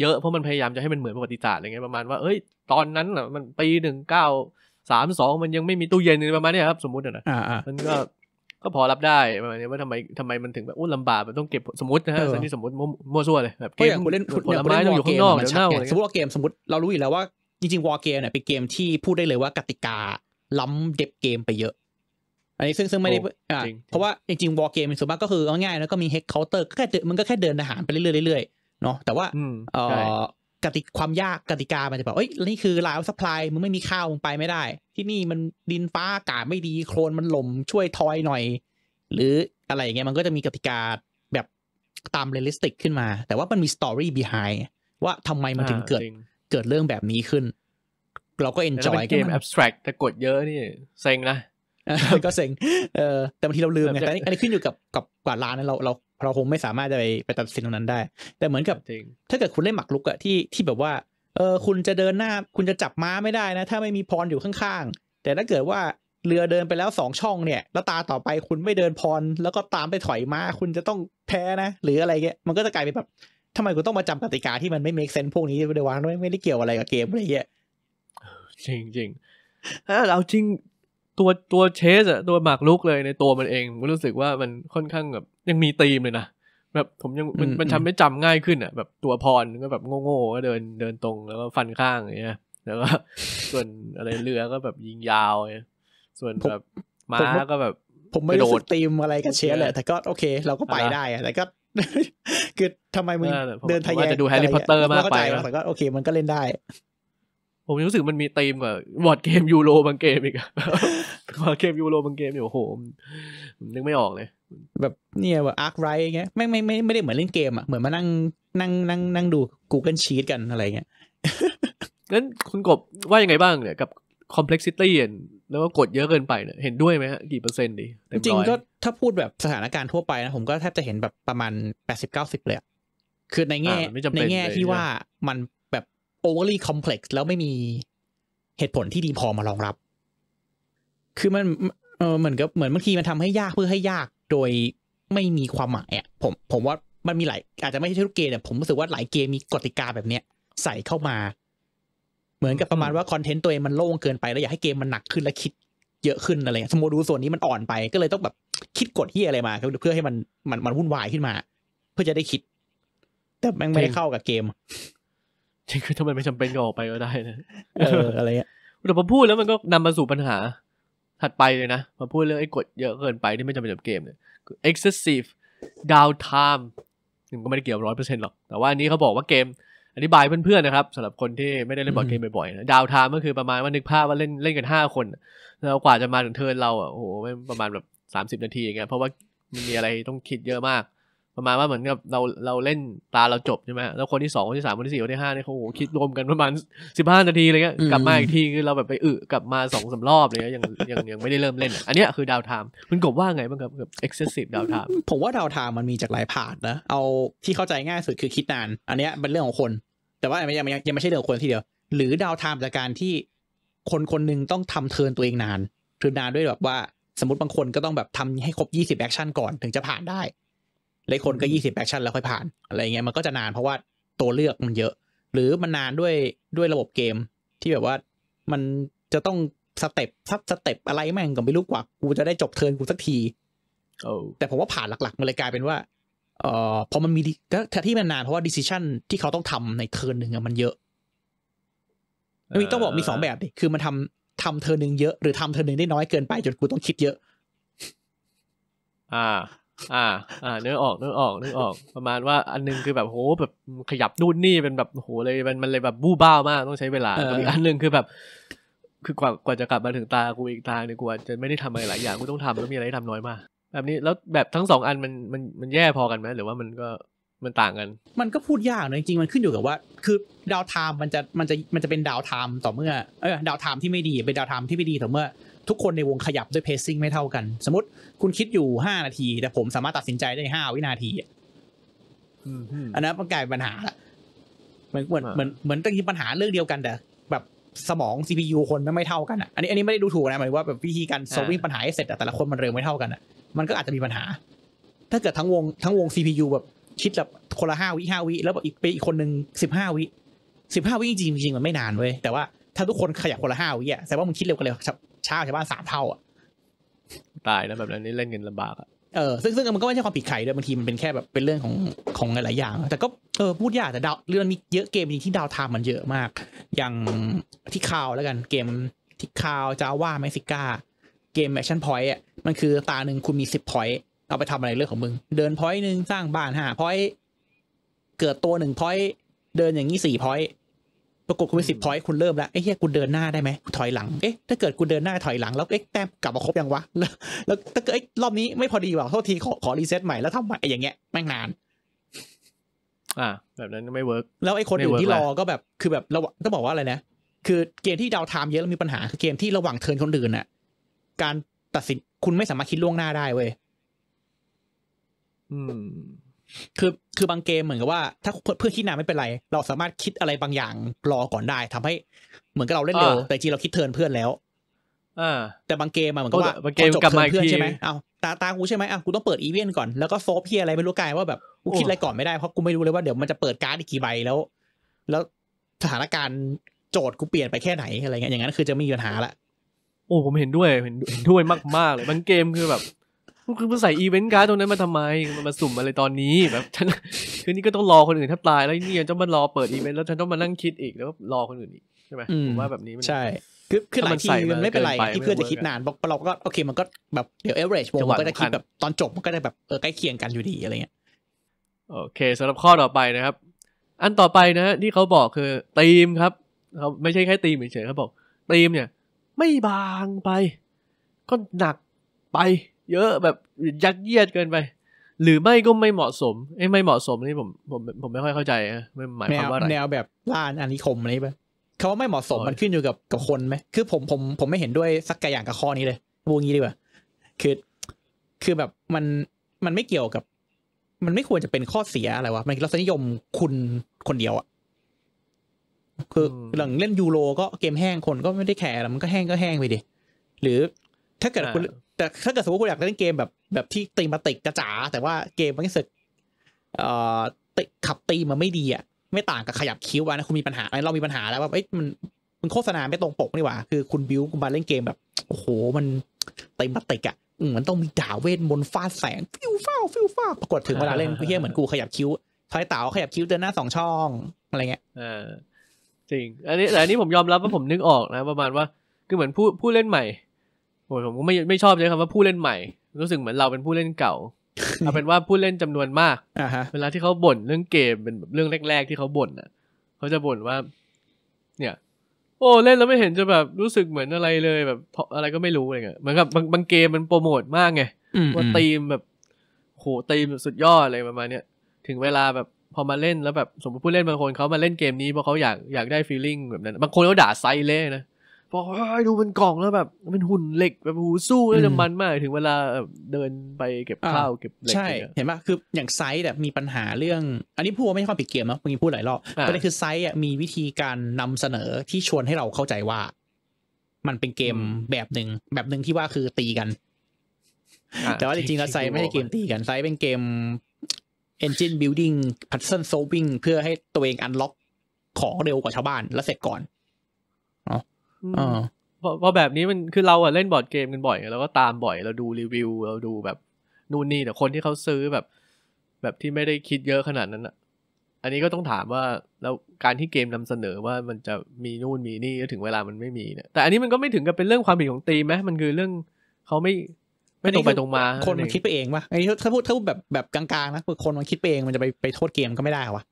เยอะเพราะมันพยายามจะให้มันเหมือนประวัติศาสตร์อะไรเงี้ยประมาณว่า เอ้ย ตอนนั้นอะมันปีหนึ่งเก้าสามสองมันยังไม่มีตู้เย็นอะไรประมาณนี้ครับสมมตินะมันก็ก็พอรับได้ประมาณนี้ว่าทำไมทำไมมันถึงแบบอุ้ลำบากมันต้องเก็บสมมตินะฮะสันนี่สมมติมั่วซั่วเลยแบบเกมเล่นผลไม้ต้องอยู่ข้างนอกเช่าสมมติว่าเกมสมมติเรารู้อยู่แล้วว่าจริงๆวอลเกมเนี่ยเป็นเกมที่พูดได้เลยว่ากติกาล้ำเด็บเกมไปเยอะ อันนี้ซึ่งซึ่งไม่ได้อ่าเพราะว่าจริงๆวอลเกมส่วนมากก็คือเอาง่ายแล้วก็มีเฮกเคาน์เตอร์ก็แค่มันก็แค่เดินทหารไปเรื่อยๆเนาะแต่ว่าเออกติความยากกติกามันจะแบบเอ้ยนี่คือลาวสป라이มึงไม่มีข้าวมึงไปไม่ได้ที่นี่มันดินฟ้าอากาศไม่ดีโคลนมันหล่มช่วยทอยหน่อยหรืออะไรอย่างเงี้ยมันก็จะมีกติกาแบบตามเรลิสติกขึ้นมาแต่ว่ามันมีสตอรี่บี h ายว่าทำไมมันถึงเกิดเกิดเรื่องแบบนี้ขึ้นเราก็เอนจอยกันเกมแอบสแตรกแต่กดเยอะนี่เซ็งนะก็เซ็งเออแต่บางทีเราลืมไงแต่ อันนี้ขึ้นอยู่กับกับกว่าร้านนั้นเราเราเราคงไม่สามารถจะไปไปตัดสินตรงนั้นได้ แต่เหมือนกับถ้าเกิดคุณเล่นหมักลุกอะที่ที่แบบว่าเออคุณจะเดินหน้า คุณจะจับม้าไม่ได้นะ ถ้าไม่มีพรอยู่ข้างๆแต่ถ้าเกิดว่าเรือเดินไปแล้วสองช่องเนี่ย แล้วตาต่อไปคุณไม่เดินพรแล้วก็ตามไปถอยมาคุณจะต้องแพ้นะหรืออะไรเงี้ยมันก็จะกลายเป็นแบบทำไมคุณต้องมาจำกติกาที่มันไม่ make sense พวกนี้ด้วยวะไม่ไม่ได้เกี่ยวอะไรกับเกมอะไรเงี้ยจริงจริงเอาจริงตัวตัวเชสอะตัวหมากลุกเลยในตัวมันเองมันรู้สึกว่ามันค่อนข้างแบบยังมีตีมเลยนะแบบผมยังมันมันทำให้จำง่ายขึ้นอะแบบตัวพรก็แบบโง่ๆก็เดินเดินตรงแล้วก็ฟันข้างอย่างเงี้ยแล้วก็ส่วนอะไรเรือก็แบบยิงยาวยส่วนแบบม้าก็แบบผมไม่รู้สึกตีมอะไรกับเชสเลยแต่ก็โอเคเราก็ไปได้อะแต่ก็คือทำไมมึงเดินทะแยงจะดูแฮร์รี่พอตเตอร์มากไปแต่ก็โอเค มันก็เล่นได้ผมรู้สึกมันมีตีมแบบบอดเกมยูโรบางเกมอีกบอดเกมยูโรบางเกมอยู่โหมนึกไม่ออกเลย แบบเนี่ยแบบอาร์คไรเงี้ยไม่ไม่ไม่ไม่ได้เหมือนเล่นเกมอ่ะ เหมือนมานั่งนั่งนั่งนั่งดู Google Sheet กันอะไรเงี้ยงั้นคุณกบว่ายังไงบ้างเนี่ยกับคอมเพล็กซิตี้แล้วก็กดเยอะเกินไปเนี่ย เห็นด้วยไหมฮะกี่เปอร์เซ็นต์ดีจริงก็ ถ้าพูดแบบสถานการณ์ทั่วไปนะผมก็แทบจะเห็นแบบประมาณแปดสิบเก้าสิบเลยคือในแง่ในแง่ที่ว่ามันโออเวลี่คอมเพล็กซ์แล้วไม่มีเหตุผลที่ดีพอมารองรับ คือมันเออเหมือนกับเหมือนบางทีมันทำให้ยากเพื่อให้ยากโดยไม่มีความหมายอ่ะผม ผมว่ามันมีหลาย อาจจะไม่ใช่ทุกเกมแต่ผมรู้สึกว่าหลายเกมมีกติกาแบบเนี้ยใส่เข้ามา เหมือนกับประมาณว่าคอนเทนต์ตัวเองมันโล่งเกินไป แล้วอยากให้เกมมันหนักขึ้นและคิดเยอะขึ้นอะไรสมมติดูส่วนนี้มันอ่อนไป ก็เลยต้องแบบคิดกฎที่อะไรมาเพื่อให้มันมันมันวุ่นวายขึ้นมา เพื่อจะได้คิดแต่แม่งไม่ได้เข้ากับเกมจริงคือทำไมไม่จำเป็นก็ออกไปก็ได้นะ เออ อะไรเงี้ยแต่พอพูดแล้วมันก็นำมาสู่ปัญหาถัดไปเลยนะมาพูดเรื่องไอ้กดเยอะเกินไปที่ไม่จำเป็นกับเกมเนี่ย excessive downtime มันก็ไม่ได้เกี่ยวร้อยเปอร์เซ็นต์หรอก แต่ว่าอันนี้เขาบอกว่าเกมอธิบายเพื่อนๆนะครับสำหรับคนที่ไม่ได้เล่นบอร์ดเกมบ่อยๆนะดาวทามก็คือประมาณว่านึกภาพว่าเล่นเล่นกันห้าคน แล้วกว่าจะมาถึงเทิร์นเราอ่ะโอ้โหประมาณแบบสามสิบนาทีอย่างเงี้ยเพราะว่ามันมีอะไรต้องคิดเยอะมากประมาณว่าเหมือนกับเราเราเล่นตาเราจบใช่ไหมแล้วคนที่สองคนที่สามคนที่สี่คนที่ห้าเนี่ยเขาโหคิดรวมกันประมาณสิบห้านาทีอะไรเงี้ยกลับมาอีกทีคือเราแบบไปอึกลับมาสองสารอบอะไรเงี้ยยังยังยังไม่ได้เริ่มเล่น อันนี้คือดาวไทม์คุณกบว่าไงบ้างครับกับ excessive ดาวไทม์ผมว่าดาวไทม์มันมีจากหลายผ่านนะ เอาที่เข้าใจง่ายสุดคือคิดนาน อันนี้เป็นเรื่องของคน แต่ว่ายังยังยังไม่ใช่เรื่องของคนทีเดียว หรือดาวไทม์จากการที่คนคนหนึ่งต้องทำเทินตัวเองนานเทินนานด้วยแบบว่า สมมติบางคนก็ต้องแบบทำให้ครบ 20แอคชั่นก่อนถึงจะผ่านได้เลยคนก็ยี่สิบแอคชั่นแล้วค่อยผ่านอะไรเงี้ย มันก็จะนานเพราะว่าตัวเลือกมันเยอะ หรือมันนานด้วยด้วยระบบเกมที่แบบว่ามันจะต้องสเต็ปซับสเต็ปอะไรแม่งก็ไม่รู้กว่า กูจะได้จบเทิร์นกูสักทีแต่ผมว่าผ่านหลักๆ มันเลยกลายเป็นว่าเอ่อพอมันมีก็าที่มันนานเพราะว่าดิสซิชันที่เขาต้องทำในเทิร์นหนึ่งมันเยอะมีต้องบอกมีสองแบบดิคือมันทำทำเทิร์นหนึ่งเยอะ หรือทำเทิร์นหนึ่งได้น้อยเกินไปจนกูต้องคิดเยอะ อ่าอ่าอ่า เนื้อออกเนื้อออกเนื้อออกประมาณว่าอันนึงคือแบบโหแบบขยับนู่นนี่เป็นแบบโหเลยมันมันเลยแบบบู้บ้ามากต้องใช้เวลาอีกอันนึงคือแบบ คือกว่ากว่าจะกลับมาถึงตากูอีกตาเนี่ยกูจะไม่ได้ทำอะไรหลายอย่างกูต้องทำแล้วมีอะไรทำน้อยมาก แบบนี้แล้วแบบทั้งสองอันมันมันมันแย่พอกันไหมหรือว่ามันก็มันต่างกัน มันก็พูดยากนะจริงๆมันขึ้นอยู่กับว่า คือดาวไทม์มันจะมันจะมันจะเป็นดาวไทม์ต่อเมื่อ เออดาวไทม์ที่ไม่ดีเป็นดาวไทม์ที่ไม่ดีต่อเมื่อทุกคนในวงขยับด้วยเพซซิ่งไม่เท่ากัน สมมติคุณคิดอยู่ห้านาที แต่ผมสามารถตัดสินใจได้ห้าวินาทีอันนั้นมันกลายเป็นปัญหาละเหมือนเหมือนเหมือนเหมือนต้องที่ปัญหาเรื่องเดียวกัน แต่แบบสมอง CPU คนไม่เท่ากันอ่ะอันนี้อันนี้ไม่ได้ดูถูกนะ หมายว่าแบบวิธีการ solving ปัญหาให้เสร็จแต่ละคนมันเร็วไม่เท่ากันอ่ะมันก็อาจจะมีปัญหา ถ้าเกิดทั้งวงทั้งวง CPU แบบคิดแบบคนละห้าวิห้าวิแล้วอีกไปอีกคนหนึ่งสิบห้าวิสิบห้าวิจริงจริงมันไม่นานเว้ยแต่ว่าถ้าทุกคนขยับคนละห้าวิอ่ะแสดงว่ามึงคิดเร็วกันเลยช่าชาวบ้านสามเท่าอ่ะตายนะแบบนั้นนี่เล่นเงินลำบากอ่ะเออซึ่งซึ่งมันก็ไม่ใช่ความผิดใครด้วยบางทีมันเป็นแค่แบบเป็นเรื่องของของหลายอย่าง แต่ก็เออพูดยากแต่ดาว เรื่องมีเยอะเกมจริงที่ดาวทามมันเยอะมาก อย่างที่คาวแล้วกันเกมที่คาวจาว่าเม็กซิก้าเกมแอคชั่นพอยต์อ่ะมันคือตาหนึ่งคุณมีสิบพอยต์เอาไปทำอะไรเรื่องของมึง เดินพอยต์หนึ่งสร้างบ้านห้าพอยต์เกิดตัวหนึ่งพอยต์เดินอย่างนี้สี่พอยต์ปรากฏคุณไปสิบพอยต์คุณเริ่มแล้วไอ้เฮียคุณเดินหน้าได้ไหมถอยหลังเอ๊ะถ้าเกิดคุณเดินหน้าถอยหลัง แล้วเอ๊ะแต้มกลับมาครบยังวะแล้วถ้าเกิดรอบนี้ไม่พอดีว่ะโทษทีขอขอรีเซ็ตใหม่แล้วทำใหม่อย่างเงี้ยแม่งนาน อ่า แบบนั้นไม่เวิร์กแล้วไอ้คนอื่นที่รอก็แบบคือแบบระหว่างต้องบอกว่าอะไรนะคือเกมที่ดาวไทม์เยอะแล้วมีปัญหาคือเกมที่ระหว่างเทินคนอื่นน่ะการตัดสินคุณไม่สามารถคิดล่วงหน้าได้เว้ยอืมคือคือบางเกมเหมือนกับว่าถ้าเพื่อคิดนานไม่เป็นไร เราสามารถคิดอะไรบางอย่างรอก่อนได้ ทำให้เหมือนกับเราเล่นเร็วแต่จริงเราคิดเทินเพื่อนแล้วอแต่บางเกมอะเหมือนกับว่าบางเกมจบเทินเพื่อนใช่ไหมเอาตาตากูใช่ไหมอ่ะกูต้องเปิดอีเวนต์ก่อนแล้วก็โซฟเพี่อะไรไม่รู้กายว่าแบบกูคิดอะไรก่อนไม่ได้เพราะกูไม่รู้เลยว่าเดี๋ยวมันจะเปิดการ์ดอีกกี่ใบแล้ว แล้วสถานการณ์โจทย์กูเปลี่ยนไปแค่ไหนอะไรเงี้ยอย่างนั้นคือจะไม่มีปัญหาละโอ้ผมเห็นด้วยเห็นด้วยมากๆเลยบางเกมคือแบบคือมาใส่อีเวนต์การ์ดตรงนั้นมาทำไมมันมาสุ่มอะไรตอนนี้แบบฉันคือนี่ก็ต้องรอคนอื่นถ้าตายแล้วนี่ยังต้องมารอเปิดอีเวนต์แล้ว ฉันต้องมานั่งคิดอีกแล้วรอคนอื่นอีกใช่ไหมผมว่าแบบนี้ใช่คือคือหลายทีมันไม่เป็นไรที่เพื่อนจะคิดนานเพราะเราก็โอเคมันก็แบบเดี๋ยวเอเวอร์เรจวงมันก็จะคิดแบบตอนจบมันก็จะแบบเออใกล้เคียงกันอยู่ดีอะไรเงี้ยโอเคสำหรับข้อต่อไปนะครับ อันต่อไปนะที่เขาบอกคือตีมครับเขาไม่ใช่แค่ตีมเฉยๆเขาบอกตีมเนี่ย ไม่บางไป ก็หนักไปเยอะแบบยัดเยียดเกินไป หรือไม่ก็ไม่เหมาะสมไอ้ไม่เหมาะสมนี่ผม ผมผมไม่ค่อยเข้าใจ ไม่หมายความว่าอะไรแนวแบบล่าอันนี้คมอะไรปะเขาว่าไม่เหมาะสมมันขึ้นอยู่กับกับคนไหมคือผมผมผมไม่เห็นด้วยสักอย่างกับข้อนี้เลยวงนี้ดีกว่าคือ คือแบบมันมันไม่เกี่ยวกับ มันไม่ควรจะเป็นข้อเสียอะไรวะมันรสนิยมคุณคนเดียวอะคือหลังเล่นยูโรก็เกมแห้งคนก็ไม่ได้แข่งแล้วมันก็แห้งก็แห้งไปดิหรือถ้าเกิดคุณแต่ถ้าเกิดสมมติคุณอยากเล่นเกมแบบแบบที่ตีมาติกจ๋าแต่ว่าเกมมันรู้สึกเอ่อติขับตีมันไม่ดีอ่ะ ไม่ต่างกับขยับคิ้วอ่ะนะคุณมีปัญหาอะไรเรามีปัญหาแล้วว่าเอ้ยมันมันโฆษณาไม่ตรงปกนี่หว่า คือคุณบิวคุณมาเล่นเกมแบบ โอ้โห มันตีมาติกอ่ะมันต้องมีด่าเวท มนต์ฟาดแสงฟิวฟ้าฟิวฟ้าปรากฏถึงเวลาเล่นเฮี้ยเหมือนกูขยับคิ้วทอยเต๋าขยับคิ้วเดินหน้าสองช่องอะไรเงี้ยเออจริง อันนี้แต่อันนี้ผมยอมรับว่าผมนึกออกนะประมาณว่าคือเหมือนผู้ผู้เล่นใหม่ผมก็ไม่ไม่ชอบใช้คำว่าผู้เล่นใหม่ รู้สึกเหมือนเราเป็นผู้เล่นเก่าเอาเป็นว่าผู้เล่นจำนวนมากเวลาที่เขาบ่นเรื่องเกมเป็นแบบเรื่องแรกๆที่เขาบ่นอ่ะเขาจะบ่นว่า เนี่ย โอ้เล่นแล้วไม่เห็นจะแบบรู้สึกเหมือนอะไรเลยแบบอะไรก็ไม่รู้อะไรเงี้ยเหมือนกับบางบางเกมมันโปรโมทมากไงว่าตีมแบบโหตีมสุดยอดอะไรประมาณเนี้ยถึงเวลาแบบพอมาเล่นแล้วแบบสมมติผู้เล่นบางคนเขามาเล่นเกมนี้เพราะเขาอยากอยากได้ฟีลลิ่งแบบนั้นบางคนเขาด่าไซเล่นะบอกดูเป็นกล่องแล้วแบบมันหุ่นเหล็กแบบหูสู้ แล้วจะมันมากถึงเวลาเดินไปเก็บข้าวเก็บเหล็กใช่ เห็นปะคืออย่างไซส์แบบมีปัญหาเรื่อง อันนี้พูดไม่ใช่ความผิดเกมนะมึงพูดหลายรอบประเด็นคือไซส์มีวิธีการนำเสนอที่ชวนให้เราเข้าใจว่ามันเป็นเกมแบบหนึ่งแบบหนึ่งที่ว่าคือตีกัน แต่ว่าจริงๆแล้วไซส์ไม่ใช่เกมตีกันไซส์เป็นเกม engine building puzzle solving เพื่อให้ตัวเองอันล็อก ของเร็วกว่าชาวบ้านแล้วเสร็จก่อนพอแบบนี้มันคือเราอะเล่นบอร์ดเกมกันบ่อยเราก็ตามบ่อยเราดูรีวิว เราดูแบบนู่นนี่แต่คนที่เขาซื้อแบบ แบบที่ไม่ได้คิดเยอะขนาดนั้นอะอันนี้ก็ต้องถามว่าแล้วการที่เกมนำเสนอว่ามันจะมีนู่นมีนี่ถึงเวลามันไม่มีเนี่ยแต่อันนี้มันก็ไม่ถึงกับเป็นเรื่องความผิดของตีมไหมมันคือเรื่องเขาไม่ไม่ตรงไปตรงมา คนมันคิดไปเองวะไอ้ถ้าพูดถ้าพูดแบบแบบกลางๆ นะคนมันคิดไปเองมันจะไปไปโทษเกมก็ไม่ได้วะ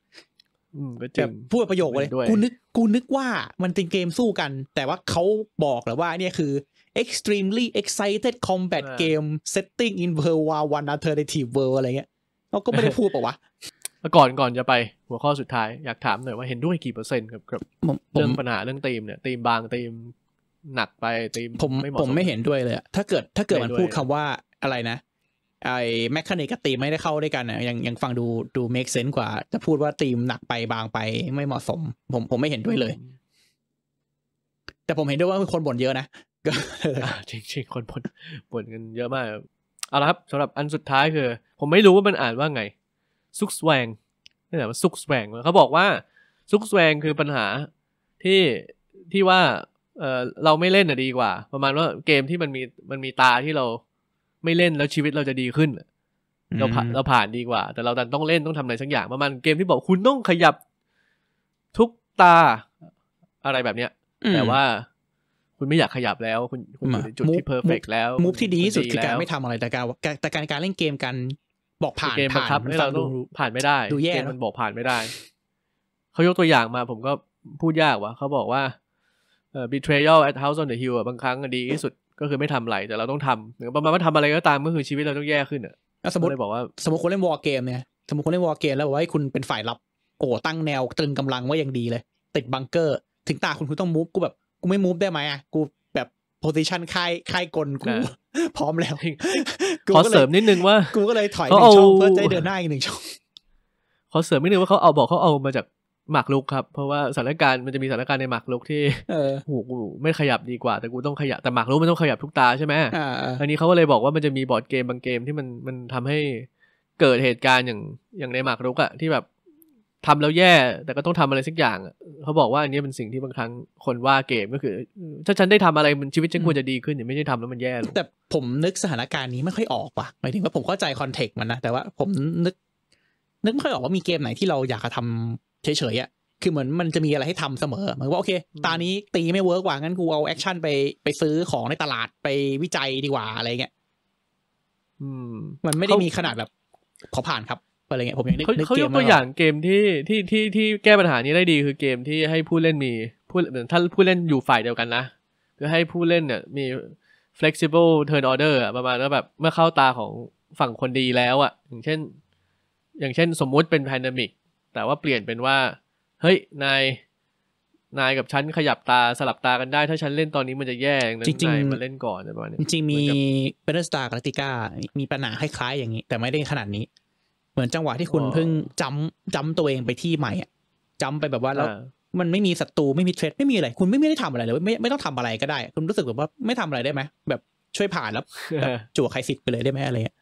แบบพูดประโยคเลยกูนึกกูนึกว่ามันเป็นเกมสู้กัน แต่ว่าเขาบอกแล้วว่าเนี่ยคือ extremely excited combat game setting in world war one alternative world อะไรเงี้ยเราก็ไม่ได้พูดปะวะก่อนก่อนจะไปหัวข้อสุดท้ายอยากถามหน่อยว่าเห็นด้วยกี่เปอร์เซ็นต์ครับเรื่องปัญหาเรื่องตีมเนี่ยตีมบางตีม หนักไปตีมผมไม่ผมไม่เห็นด้วยเลย ถ้าเกิดถ้าเกิดมันพูดคำว่าอะไรนะไอ้แมคคานิกกับตีมไม่ได้เข้าด้วยกันอ่ะ ยังยังฟังดูดูเมคเซนส์กว่า จะพูดว่าตีมหนักไปบางไป ไม่เหมาะสม ผมผมไม่เห็นด้วยเลย แต่ผมเห็นด้วยว่าคนบ่นเยอะนะจริงจริงคนบ่นบ่นกันเยอะมาก เอาละครับสำหรับอันสุดท้ายคือ ผมไม่รู้ว่ามันอ่านว่าไงซุกแสวงนี่แหละว่าซุกแสวงเขาบอกว่าซุกแสวงคือปัญหาที่ที่ว่า เออเราไม่เล่นอ่ะดีกว่า ประมาณว่าเกมที่มันมีมันมีตาที่เราไม่เล่นแล้วชีวิตเราจะดีขึ้น เราผ่านเราผ่านดีกว่า แต่เราดันต้องเล่นต้องทำอะไรสักอย่างประมาณเกมที่บอกคุณต้องขยับ ทุกตาอะไรแบบเนี้ย แต่ว่าคุณไม่อยากขยับแล้วคุณคุณอยู่ในจุดที่เพอร์เฟกแล้วมูฟที่ดีที่สุดคือการไม่ทำอะไรแต่การแต่การการเล่นเกมกันบอกผ่านเกมบังคับให้เราต้องผ่านไม่ได้ดูแย่มันบอกผ่านไม่ได้เขายกตัวอย่างมาผมก็พูดยากวะเขาบอกว่าเอ่อ betrayal at house on the hill บางครั้งดีที่สุดก็คือไม่ทำอะไรแต่เราต้องทำประมาณว่าทำอะไรก็ตามก็คือชีวิตเราต้องแย่ขึ้นอ่ะ สมมติบอกว่าสมมติคนเล่นวอร์เกมเนี่ยสมมติคนเล่นวอร์เกมแล้วบอกว่าคุณเป็นฝ่ายรับโอ้ตั้งแนวตรึงกำลังไว้อย่างดีเลย ติดบังเกอร์ ถึงตาคุณคุณต้องมูฟกูแบบ กูไม่มูฟได้ไหมอ่ะกูแบบโพซิชันค่ายค่ายกลกูพร้อมแล้วขอเสริมนิดนึงว่ากูก็เลยถอยหนึ่งช่องเพื่อจะเดินหน้าอีกหนึ่งช่องขอเสริมนิดนึงว่าเขาเอาบอกเขาเอามาจากหมากลุกครับเพราะว่าสถานการณ์มันจะมีสถานการณ์ในหมากลุกที่หูกูไม่ขยับดีกว่า แต่กูต้องขยับแต่หมากลุกมันต้องขยับทุกตาใช่ไหมอันนี้เขาก็เลยบอกว่ามันจะมีบอร์ดเกมบางเกมที่มันมันทำให้ เกิดเหตุการณ์อย่างอย่างในหมากรุกอะที่แบบทำแล้วแย่ แต่ก็ต้องทำอะไรสักอย่างเขาบอกว่าอันนี้เป็นสิ่งที่บางครั้งคนว่าเกมก็คือถ้าฉันได้ทำอะไรมันชีวิตฉันควรจะดีขึ้นอย่าไม่ได้ทำาแล้วมันแย่แต่ผมนึกสถานการณ์นี้ไม่ค่อยออกว่ะหมายถึงว่าผมเข้าใจคอนเทกต์มันนะแต่ว่าผมนึก นึกไม่ค่อยออกว่ามีเกมไหนที่เราอยากจะทำเฉยๆอ่ะ คือเหมือนมันจะมีอะไรให้ทำเสมอ เหมือนว่าโอเค ตานี้ตีไม่เวิร์กว่า งั้นกูเอาแอคชั่นไปไปซื้อของในตลาดไปวิจัยดีกว่าอะไรเงี้ยมันไม่ได้มีขนาดแบบ ขอผ่านครับอะไรเงี้ยผมยังนึกเขายกตัวอย่างเกมที่ที่ที่ที่แก้ปัญหานี้ได้ดีคือเกมที่ให้ผู้เล่นมี ผู้ถ้าผู้เล่นอยู่ฝ่ายเดียวกันนะคือให้ผู้เล่นเนี่ยมี flexible turn order ประมาณว่าแบบเมื่อเข้าตาของฝั่งคนดีแล้วอะ่ะ อย่างเช่น อย่างเช่นสมมุติเป็น pandemic แต่ว่าเปลี่ยนเป็นว่า เฮ้ยนาย นายกับฉันขยับตาสลับตากันได้ ถ้าฉันเล่นตอนนี้มันจะแย่งนั้นนายมาเล่นก่อนอะประมาณนี้จริงมีเบนสตาร์กัติก้ามีปัญหาคล้ายๆอย่างนี้แต่ไม่ได้ขนาดนี้ เหมือนจังหวะที่คุณเพิ่งจำจำตัวเองไปที่ใหม่อ่ะจำไปแบบว่าแล้วมันไม่มีศัตรูไม่มีเทรดไม่มีอะไรคุณไม่ไม่ได้ทำอะไรเลยไม่ไม่ต้องทำอะไรก็ได้ คุณรู้สึกแบบว่าไม่ทำอะไรได้ไหมแบบช่วยผ่านแล้วจั่วใครสิทธิ์ไปเลยได้ไหมอะไรเงี้ย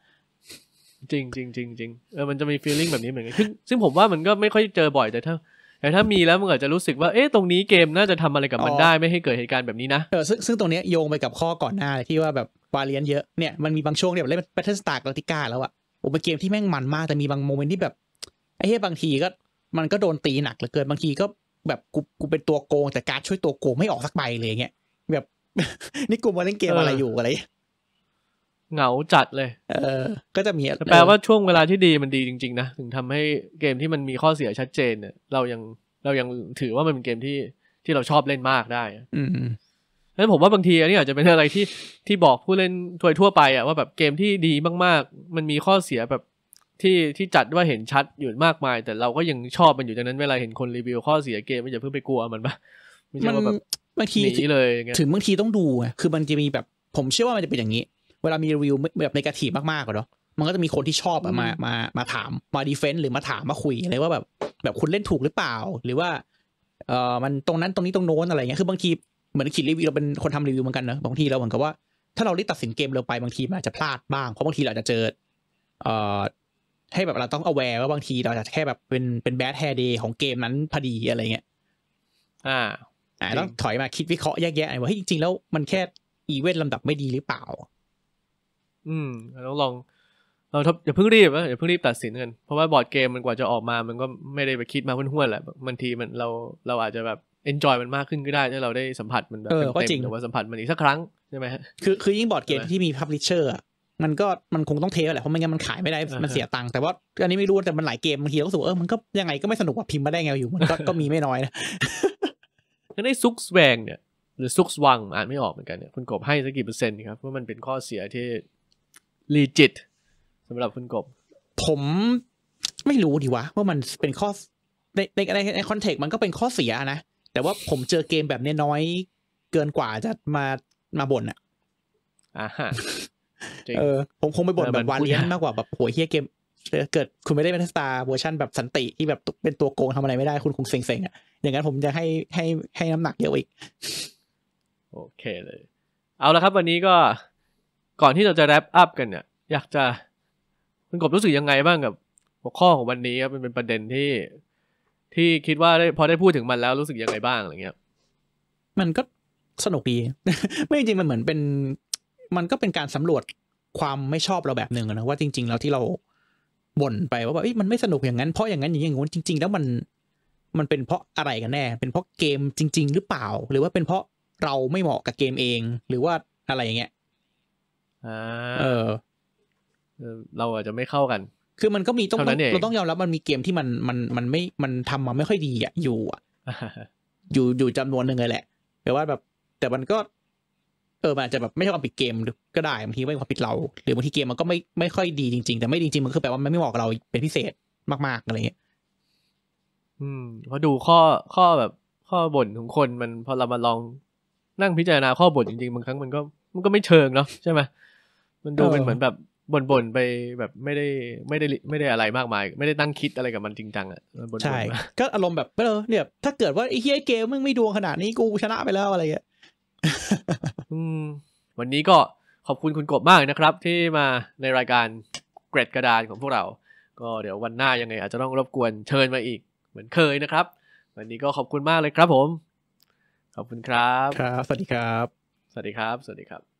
จริงจริงจริงจริงเออมันจะมีฟีลลิ่งแบบนี้เหมือนกันซึ่งผมว่ามันก็ไม่ค่อยเจอบ่อยแต่ถ้าแต่ถ้ามีแล้วมันอาจจะรู้สึกว่าเอ๊ะตรงนี้เกมน่าจะทำอะไรกับมันได้ไม่ให้เกิดเหตุการณ์แบบนี้นะเออซึ่งซึ่งตรงเนี้ยโยงไปกับข้อก่อนหน้า ที่ว่าแบบ วาเลียนเยอะเนี่ยมันมีบางช่วงเนี่ยแบบเล่นแพทเทิร์นสตาร์กลาติก้าแล้วอะโอ้เป็นเกมที่แม่งมันมาก แต่มีบางโมเมนต์ที่แบบไอ้เหี้ยบางทีก็ มันก็โดนตีหนักเหลือเกินบางทีก็แบบกูกูเป็นตัวโกง แต่การช่วยตัวโกงไม่ออกสักใบเลยเงี้ยแบบนี่กูมาเล่นเกมอะไรอยู่อะไรเหงาจัดเลย เออ ก็จะมีแปลว่าช่วงเวลาที่ดีมันดีจริงๆนะ ถึงทำให้เกมที่มันมีข้อเสียชัดเจนเนี่ย เรายังเรายังถือว่ามันเป็นเกมที่ที่เราชอบเล่นมากได้ อืมนั้นผมว่าบางที อันนี้อาจจะเป็นอะไรที่ที่บอกผู้เล่นทั่วทั่วไปอะว่าแบบเกมที่ดีมากๆ มันมีข้อเสียแบบที่ที่จัดว่าเห็นชัดอยู่มากมาย แต่เราก็ยังชอบมันอยู่ดังนั้นเวลาเห็นคนรีวิวข้อเสียเกมอย่าเพิ่งไปกลัวมันปะไม่ใช่ว่าแบบบางทีเลย ถึงบางทีต้องดูไง คือมันจะมีแบบผมเชื่อว่ามันจะเป็นอย่างนี้เวลามีรีวิวแบบในกระถีมากๆอะเนาะ มันก็จะมีคนที่ชอบอะมา มา มาถาม มาดีเฟนต์หรือมาถามมาคุยอะไรว่าแบบ แบบคุณเล่นถูกหรือเปล่า หรือว่า เอ่อ มันตรงนั้นตรงนี้ตรงโน้นอะไรเงี้ย คือบางทีเหมือนขีดรีวิวเราเป็นคนทำรีวิวเหมือนกันเนาะบางทีเราเหมือนกับว่า ถ้าเราได้ตัดสินเกม เราไปบางทีมันอาจจะพลาดบ้าง เพราะบางทีเราจะเจอ เอ่อ ให้แบบเราต้อง aware ว่าบางทีเราจะแค่แบบเป็น เป็น bad hair day ของเกมนั้นพอดีอะไรเงี้ย อ่าต้องถอยมาคิดวิเคราะห์แยกแยะว่าเฮ้ยจริงๆแล้ว มันแค่อีเวนต์ลำดับไม่ดีหรือเปล่าอืม เราต้องลอง เราอย่าเพิ่งรีบนะอย่าเพิ่งรีบตัดสินกัน เพราะว่าบอร์ดเกมมันกว่าจะออกมามันก็ไม่ได้ไปคิดมาห้วนๆแหละบางทีมันเราเราอาจจะแบบเอนจอยมันมากขึ้นก็ได้ถ้าเราได้สัมผัสมันแบบเต็มหรือว่าสัมผัสมันอีกสักครั้ง ใช่ไหมฮะคือ คือยิ่งบอร์ดเกมที่มีพับลิเชอร์มันก็มันคงต้องเทแหละเพราะไม่งั้นมันขายไม่ได้มันเสียตังค์แต่ว่าอันนี้ไม่รู้แต่มันหลายเกมบางทีก็รู้สเออมันก็ยังไงก็ไม่สนุกว่าพิมพ์มาได้ไงอยู่มันก็มีไม่น้อยนะก็ไดซุกแวงเนี่ยหรือซุกวังอ่านไม่ออกเหมือนกันเนี่ยคุณกบให้สักกี่เปอร์เซ็นต์ครับพรามันเป็นข้อเสียที่ลีจิตสำหรับคุณกบ ผมไม่รู้ดีวะว่ามันเป็นข้อในในในคอนเทกต์มันก็เป็นข้อเสียนะ แต่ว่าผมเจอเกมแบบนี้น้อยเกินกว่าจะมามาบ่นอะอ่าฮะเออผมคงไปบ่นแบบวานเลี้ยงมากกว่าแบบโหเฮียเกมเกิดคุณไม่ได้เป็นสตาร์เวอร์ชันแบบสันติที่แบบเป็นตัวโกงทำอะไรไม่ได้คุณคงเซ็งๆอ่ะอย่างนั้นผมจะให้ให้ให้น้ำหนักเยอะอีก โอเคเลย เอาละครับวันนี้ก็ก่อนที่เราจะแรปอัพกันเนี่ยอยากจะคุณกบรู้สึกยังไงบ้างกับ หัวข้อของวันนี้ครับมันเป็นประเด็นที่ที่คิดว่าได้พอได้พูดถึงมันแล้วรู้สึกยังไงบ้างอะไรเงี้ยมันก็สนุกดีไม่จริงมันเหมือนเป็นมันก็เป็นการสำรวจความไม่ชอบเราแบบหนึ่งนะว่าจริง ๆ แล้วที่เราบ่นไปว่าแบบมันไม่สนุกอย่างนั้น เพราะอย่างนั้นอย่างนี้อย่างน้จริงๆแล้วมันมันเป็นเพราะอะไรกันแน่ เป็นเพราะเกมจริง ๆ หรือเปล่า หรือว่าเป็นเพราะเราไม่เหมาะกับเกมเองหรือว่าอะไรอย่างเงี้ยเออเราอาจจะไม่เข้ากัน คือมันก็มีต้องเราต้องยอมรับมันมีเกมที่มันมันมันไม่มันทำมาไม่ค่อยดีอ่ะอยู่อ่ะอยู่อยู่จำนวนหนึ่งเลยแหละแต่ว่าแบบ แต่มันก็เออมันอาจจะแบบไม่ใช่ความผิดเกมก็ได้บางทีไม่ความผิดเรา หรือบางทีเกมมันก็ไม่ไม่ค่อยดีจริง ๆ แต่ไม่จริงมันคือแปลว่ามันไม่เหมาะกับเราเป็นพิเศษมากๆอะไรเงี้ยอืมพอดูข้อข้อแบบข้อบ่นของคนมันพอเรามาลองนั่งพิจารณาข้อบ่นจริงๆบางครั้งมันก็ มันก็ไม่เชิงเนาะใช่ไหมมันดูเป็นเหมือนแบบบ่นๆ ไปแบบไม่ได้ไม่ได้ไม่ได้อะไรมากมาย ไม่ได้ตั้งคิดอะไรกับมันจริงจังอ่ะใช่ก็อารมณ์แบบเออเนี่ยถ้าเกิดว่าไอ้เฮียเกมมึงไม่ดวงขนาดนี้กูชนะไปแล้วอะไรเงี้ยวันนี้ก็ขอบคุณคุณกบมากนะครับ ที่มาในรายการเกรดกระดานของพวกเรา ก็เดี๋ยววันหน้ายังไง อาจจะต้องรบกวนเชิญมาอีกเหมือนเคยนะครับ วันนี้ก็ขอบคุณมากเลยครับ ผม ขอบคุณครับครับ สวัสดีครับ สวัสดีครับสวัสดีครับ